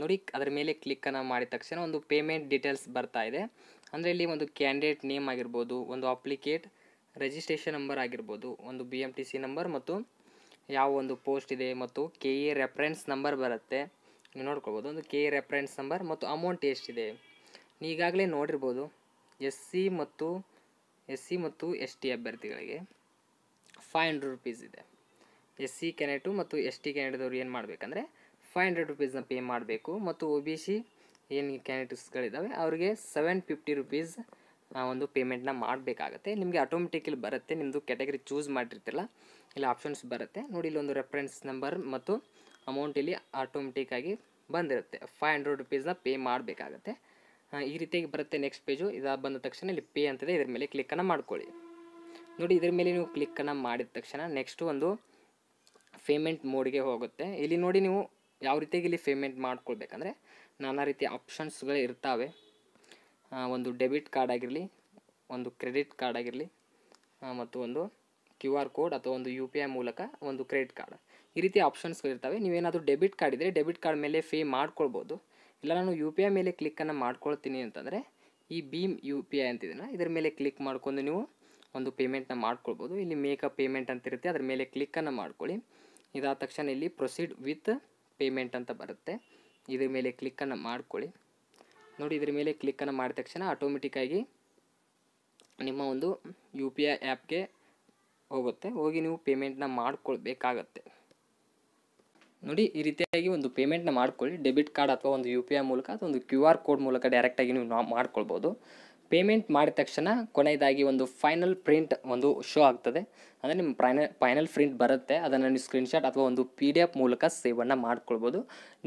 ನೋಡಿ ಅದರ ಮೇಲೆ ಕ್ಲಿಕ್ಕನ್ನು ಮಾಡಿದ ತಕ್ಷಣ ಒಂದು ಪೇಮೆಂಟ್ ಡೀಟೇಲ್ಸ್ ಬರ್ತಾ ಇದೆ ಅಂದರೆ ಇಲ್ಲಿ ಒಂದು ಕ್ಯಾಂಡಿಡೇಟ್ ನೇಮ್ ಆಗಿರ್ಬೋದು ಒಂದು ಅಪ್ಲಿಕೇಟ್ ರಿಜಿಸ್ಟ್ರೇಷನ್ ನಂಬರ್ ಆಗಿರ್ಬೋದು ಒಂದು B M T C number ಮತ್ತು ಯಾವ ಒಂದು ಪೋಸ್ಟ್ ಇದೆ ಮತ್ತು ಕೆ ಎ ರೆಫರೆನ್ಸ್ ನಂಬರ್ ಬರುತ್ತೆ ನೀವು ನೋಡ್ಕೊಳ್ಬೋದು ಒಂದು ಕೆ ಎ ರೆಫರೆನ್ಸ್ ನಂಬರ್ ಮತ್ತು ಅಮೌಂಟ್ ಎಷ್ಟಿದೆ ನೀವು ಈಗಾಗಲೇ ನೋಡಿರ್ಬೋದು ಎಸ್ ಸಿ ಮತ್ತು ಎಸ್ ಸಿ ಮತ್ತು ಎಸ್ ಟಿ ಅಭ್ಯರ್ಥಿಗಳಿಗೆ ಫೈವ್ ಹಂಡ್ರೆಡ್ ರುಪೀಸ್ ಇದೆ ಎಸ್ ಸಿ ಕ್ಯಾಂಡಿಡೇಟು ಮತ್ತು ಎಸ್ ಟಿ ಕ್ಯಾಂಡಿಡೇಟವ್ರು ಏನು ಮಾಡಬೇಕಂದ್ರೆ ಫೈವ್ ಹಂಡ್ರೆಡ್ ರುಪೀಸ್ನ ಪೇ ಮಾಡಬೇಕು ಮತ್ತು ಒ ಬಿ ಸಿ ಏನು ಕ್ಯಾಂಡಿಡೇಟ್ಸ್ಗಳಿದ್ದಾವೆ ಅವರಿಗೆ ಸೆವೆನ್ ಫಿಫ್ಟಿ ರುಪೀಸ್ ಒಂದು ಪೇಮೆಂಟ್ನ ಮಾಡಬೇಕಾಗತ್ತೆ ನಿಮಗೆ ಆಟೋಮೆಟಿಕಲಿ ಬರುತ್ತೆ ನಿಮ್ಮದು ಕ್ಯಾಟಗರಿ ಚೂಸ್ ಮಾಡಿರ್ತಿಲ್ಲ ಇಲ್ಲಿ ಆಪ್ಷನ್ಸ್ ಬರುತ್ತೆ ನೋಡಿ ಇಲ್ಲೊಂದು ರೆಫರೆನ್ಸ್ ನಂಬರ್ ಮತ್ತು ಅಮೌಂಟ್ ಇಲ್ಲಿ ಆಟೋಮೆಟಿಕ್ಕಾಗಿ ಬಂದಿರುತ್ತೆ ಫೈವ್ ಹಂಡ್ರೆಡ್ ರುಪೀಸ್ನ ಪೇ ಮಾಡಬೇಕಾಗತ್ತೆ ಈ ರೀತಿಯಾಗಿ ಬರುತ್ತೆ ನೆಕ್ಸ್ಟ್ ಪೇಜು ಇದು ಬಂದ ತಕ್ಷಣ ಇಲ್ಲಿ ಪೇ ಅಂತದೆ ಇದ್ರ ಮೇಲೆ ಕ್ಲಿಕ್ಕನ್ನು ಮಾಡ್ಕೊಳ್ಳಿ ನೋಡಿ ಇದ್ರ ಮೇಲೆ ನೀವು ಕ್ಲಿಕ್ಕನ್ನು ಮಾಡಿದ ತಕ್ಷಣ ನೆಕ್ಸ್ಟು ಒಂದು ಪೇಮೆಂಟ್ ಮೋಡ್ಗೆ ಹೋಗುತ್ತೆ ಇಲ್ಲಿ ನೋಡಿ ನೀವು ಯಾವ ರೀತಿಯಾಗಿ ಇಲ್ಲಿ ಪೇಮೆಂಟ್ ಮಾಡ್ಕೊಳ್ಬೇಕಂದ್ರೆ ನಾನಾ ರೀತಿಯ ಆಪ್ಷನ್ಸ್ಗಳು ಇರ್ತಾವೆ ಒಂದು ಡೆಬಿಟ್ ಕಾರ್ಡ್ ಆಗಿರಲಿ ಒಂದು ಕ್ರೆಡಿಟ್ ಕಾರ್ಡ್ ಆಗಿರಲಿ ಮತ್ತು ಒಂದು ಕ್ಯೂ ಆರ್ ಕೋಡ್ ಅಥವಾ ಒಂದು ಯು ಪಿ ಐ ಮೂಲಕ ಒಂದು ಕ್ರೆಡಿಟ್ ಕಾರ್ಡ್ ಈ ರೀತಿ ಆಪ್ಷನ್ಸ್ಗಳಿರ್ತವೆ ನೀವೇನಾದರೂ ಡೆಬಿಟ್ ಕಾರ್ಡ್ ಇದ್ದರೆ ಡೆಬಿಟ್ ಕಾರ್ಡ್ ಮೇಲೆ ಫೇ ಮಾಡ್ಕೊಳ್ಬೋದು ಇಲ್ಲ ನಾನು ಯು ಪಿ ಐ ಮೇಲೆ ಕ್ಲಿಕ್ಕನ್ನು ಮಾಡ್ಕೊಳ್ತೀನಿ ಅಂತಂದರೆ ಈ ಭೀಮ್ ಯು ಪಿ ಐ ಅಂತಿದೆಯಲ್ಲ ಇದರ ಮೇಲೆ ಕ್ಲಿಕ್ ಮಾಡ್ಕೊಂಡು ನೀವು ಒಂದು ಪೇಮೆಂಟ್ನ ಮಾಡ್ಕೊಳ್ಬೋದು ಇಲ್ಲಿ ಮೇಕ್ ಅ ಪೇಮೆಂಟ್ ಇರುತ್ತೆ ಅದ್ರ ಮೇಲೆ ಕ್ಲಿಕ್ಕನ್ನು ಮಾಡ್ಕೊಳ್ಳಿ ಇದಾದ ತಕ್ಷಣ ಇಲ್ಲಿ ಪ್ರೊಸೀಡ್ ವಿತ್ ಪೇಮೆಂಟ್ ಅಂತ ಬರುತ್ತೆ ಇದ್ರ ಮೇಲೆ ಕ್ಲಿಕ್ಕನ್ನು ಮಾಡ್ಕೊಳ್ಳಿ ನೋಡಿ ಇದ್ರ ಮೇಲೆ ಕ್ಲಿಕ್ಕನ್ನು ಮಾಡಿದ ತಕ್ಷಣ ಆಟೋಮೆಟಿಕ್ಕಾಗಿ ನಿಮ್ಮ ಒಂದು ಯು ಪಿ ಐ ಆ್ಯಪ್ಗೆ ಹೋಗುತ್ತೆ ಹೋಗಿ ನೀವು ಪೇಮೆಂಟ್ನ ಮಾಡ್ಕೊಳ್ಬೇಕಾಗತ್ತೆ ನೋಡಿ ಈ ರೀತಿಯಾಗಿ ಒಂದು ಪೇಮೆಂಟ್ನ ಮಾಡ್ಕೊಳ್ಳಿ ಡೆಬಿಟ್ ಕಾರ್ಡ್ ಅಥವಾ ಒಂದು ಯು ಪಿ ಐ ಮೂಲಕ ಅಥವಾ ಒಂದು ಕ್ಯೂ ಆರ್ ಕೋಡ್ ಮೂಲಕ ಡೈರೆಕ್ಟಾಗಿ ನೀವು ನಾವು ಮಾಡ್ಕೊಳ್ಬೋದು ಪೇಮೆಂಟ್ ಮಾಡಿದ ತಕ್ಷಣ ಕೊನೆಯದಾಗಿ ಒಂದು ಫೈನಲ್ ಪ್ರಿಂಟ್ ಒಂದು ಶೋ ಆಗ್ತದೆ ಅಂದರೆ ನಿಮ್ಮ ಪ್ರೈನ ಫೈನಲ್ ಪ್ರಿಂಟ್ ಬರುತ್ತೆ ಅದನ್ನು ನೀವು ಸ್ಕ್ರೀನ್ಶಾಟ್ ಅಥವಾ ಒಂದು ಪಿ ಡಿ ಎಫ್ ಮೂಲಕ ಸೇವನ್ನು ಮಾಡ್ಕೊಳ್ಬೋದು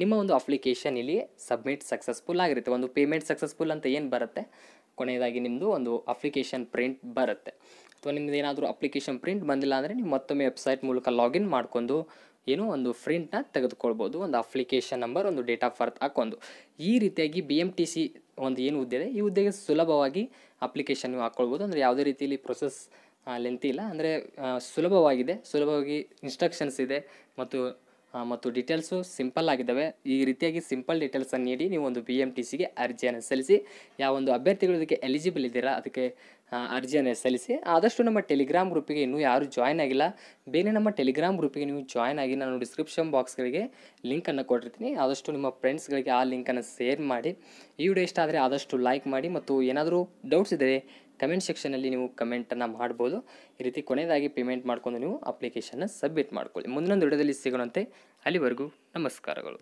ನಿಮ್ಮ ಒಂದು ಅಪ್ಲಿಕೇಶನ್ ಇಲ್ಲಿ ಸಬ್ಮಿಟ್ ಸಕ್ಸಸ್ಫುಲ್ ಆಗಿರುತ್ತೆ ಒಂದು ಪೇಮೆಂಟ್ ಸಕ್ಸಸ್ಫುಲ್ ಅಂತ ಏನು ಬರುತ್ತೆ ಕೊನೆಯದಾಗಿ ನಿಮ್ಮದು ಒಂದು ಅಪ್ಲಿಕೇಶನ್ ಪ್ರಿಂಟ್ ಬರುತ್ತೆ ಅಥವಾ ನಿಮ್ಮದು ಏನಾದರೂ ಅಪ್ಲಿಕೇಶನ್ ಪ್ರಿಂಟ್ ಬಂದಿಲ್ಲ ಅಂದರೆ ನೀವು ಮತ್ತೊಮ್ಮೆ ವೆಬ್ಸೈಟ್ ಮೂಲಕ ಲಾಗಿನ್ ಮಾಡ್ಕೊಂಡು ಏನು ಒಂದು ಫ್ರಿಂಟ್ನ ತೆಗೆದುಕೊಳ್ಬೋದು ಒಂದು ಅಪ್ಲಿಕೇಶನ್ ನಂಬರ್ ಒಂದು ಡೇಟ್ ಆಫ್ ಬರ್ತ್ ಹಾಕೊಂಡು ಈ ರೀತಿಯಾಗಿ ಬಿ ಎಮ್ ಟಿ ಸಿ ಒಂದು ಏನು ಹುದ್ದೆ ಇದೆ ಈ ಹುದ್ದೆಗೆ ಸುಲಭವಾಗಿ ಅಪ್ಲಿಕೇಶನ್ ನೀವು ಹಾಕ್ಕೊಳ್ಬೋದು ಅಂದರೆ ಯಾವುದೇ ರೀತಿಯಲ್ಲಿ ಪ್ರೊಸೆಸ್ ಲೆಂತಿ ಇಲ್ಲ ಅಂದರೆ ಸುಲಭವಾಗಿದೆ ಸುಲಭವಾಗಿ ಇನ್ಸ್ಟ್ರಕ್ಷನ್ಸ್ ಇದೆ ಮತ್ತು ಮತ್ತು ಡೀಟೇಲ್ಸು ಸಿಂಪಲ್ ಆಗಿದ್ದಾವೆ ಈ ರೀತಿಯಾಗಿ ಸಿಂಪಲ್ ಡೀಟೇಲ್ಸನ್ನು ನೀಡಿ ನೀವು ಒಂದು ಬಿ ಎಮ್ ಟಿ ಸಿಗೆ ಅರ್ಜಿಯನ್ನು ಸಲ್ಲಿಸಿ ಯಾವ ಒಂದು ಅಭ್ಯರ್ಥಿಗಳು ಇದಕ್ಕೆ ಎಲಿಜಿಬಲ್ ಇದ್ದೀರಾ ಅದಕ್ಕೆ ಅರ್ಜಿಯನ್ನು ಸಲ್ಲಿಸಿ ಆದಷ್ಟು ನಮ್ಮ ಟೆಲಿಗ್ರಾಮ್ ಗ್ರೂಪಿಗೆ ಇನ್ನೂ ಯಾರೂ ಜಾಯ್ನ್ ಆಗಿಲ್ಲ ಬೇರೆ ನಮ್ಮ ಟೆಲಿಗ್ರಾಮ್ ಗ್ರೂಪಿಗೆ ನೀವು ಜಾಯ್ನ್ ಆಗಿ ನಾನು ಡಿಸ್ಕ್ರಿಪ್ಷನ್ ಬಾಕ್ಸ್ಗಳಿಗೆ ಲಿಂಕನ್ನು ಕೊಟ್ಟಿರ್ತೀನಿ ಆದಷ್ಟು ನಿಮ್ಮ ಫ್ರೆಂಡ್ಸ್ಗಳಿಗೆ ಆ ಲಿಂಕನ್ನು ಶೇರ್ ಮಾಡಿ ಈ ವಿಡಿಯೋ ಇಷ್ಟ ಆದರೆ ಆದಷ್ಟು ಲೈಕ್ ಮಾಡಿ ಮತ್ತು ಏನಾದರೂ ಡೌಟ್ಸ್ ಇದ್ದರೆ ಕಮೆಂಟ್ ಸೆಕ್ಷನಲ್ಲಿ ನೀವು ಕಮೆಂಟನ್ನು ಮಾಡ್ಬೋದು ಈ ರೀತಿ ಕೊನೆಯದಾಗಿ ಪೇಮೆಂಟ್ ಮಾಡ್ಕೊಂಡು ನೀವು ಅಪ್ಲಿಕೇಶನ್ನ ಸಬ್ಮಿಟ್ ಮಾಡ್ಕೊಳ್ಳಿ ಮುಂದಿನ ವಿಡಿಯೋದಲ್ಲಿ ಸಿಗೋಣಂತೆ ಅಲ್ಲಿವರೆಗೂ ನಮಸ್ಕಾರಗಳು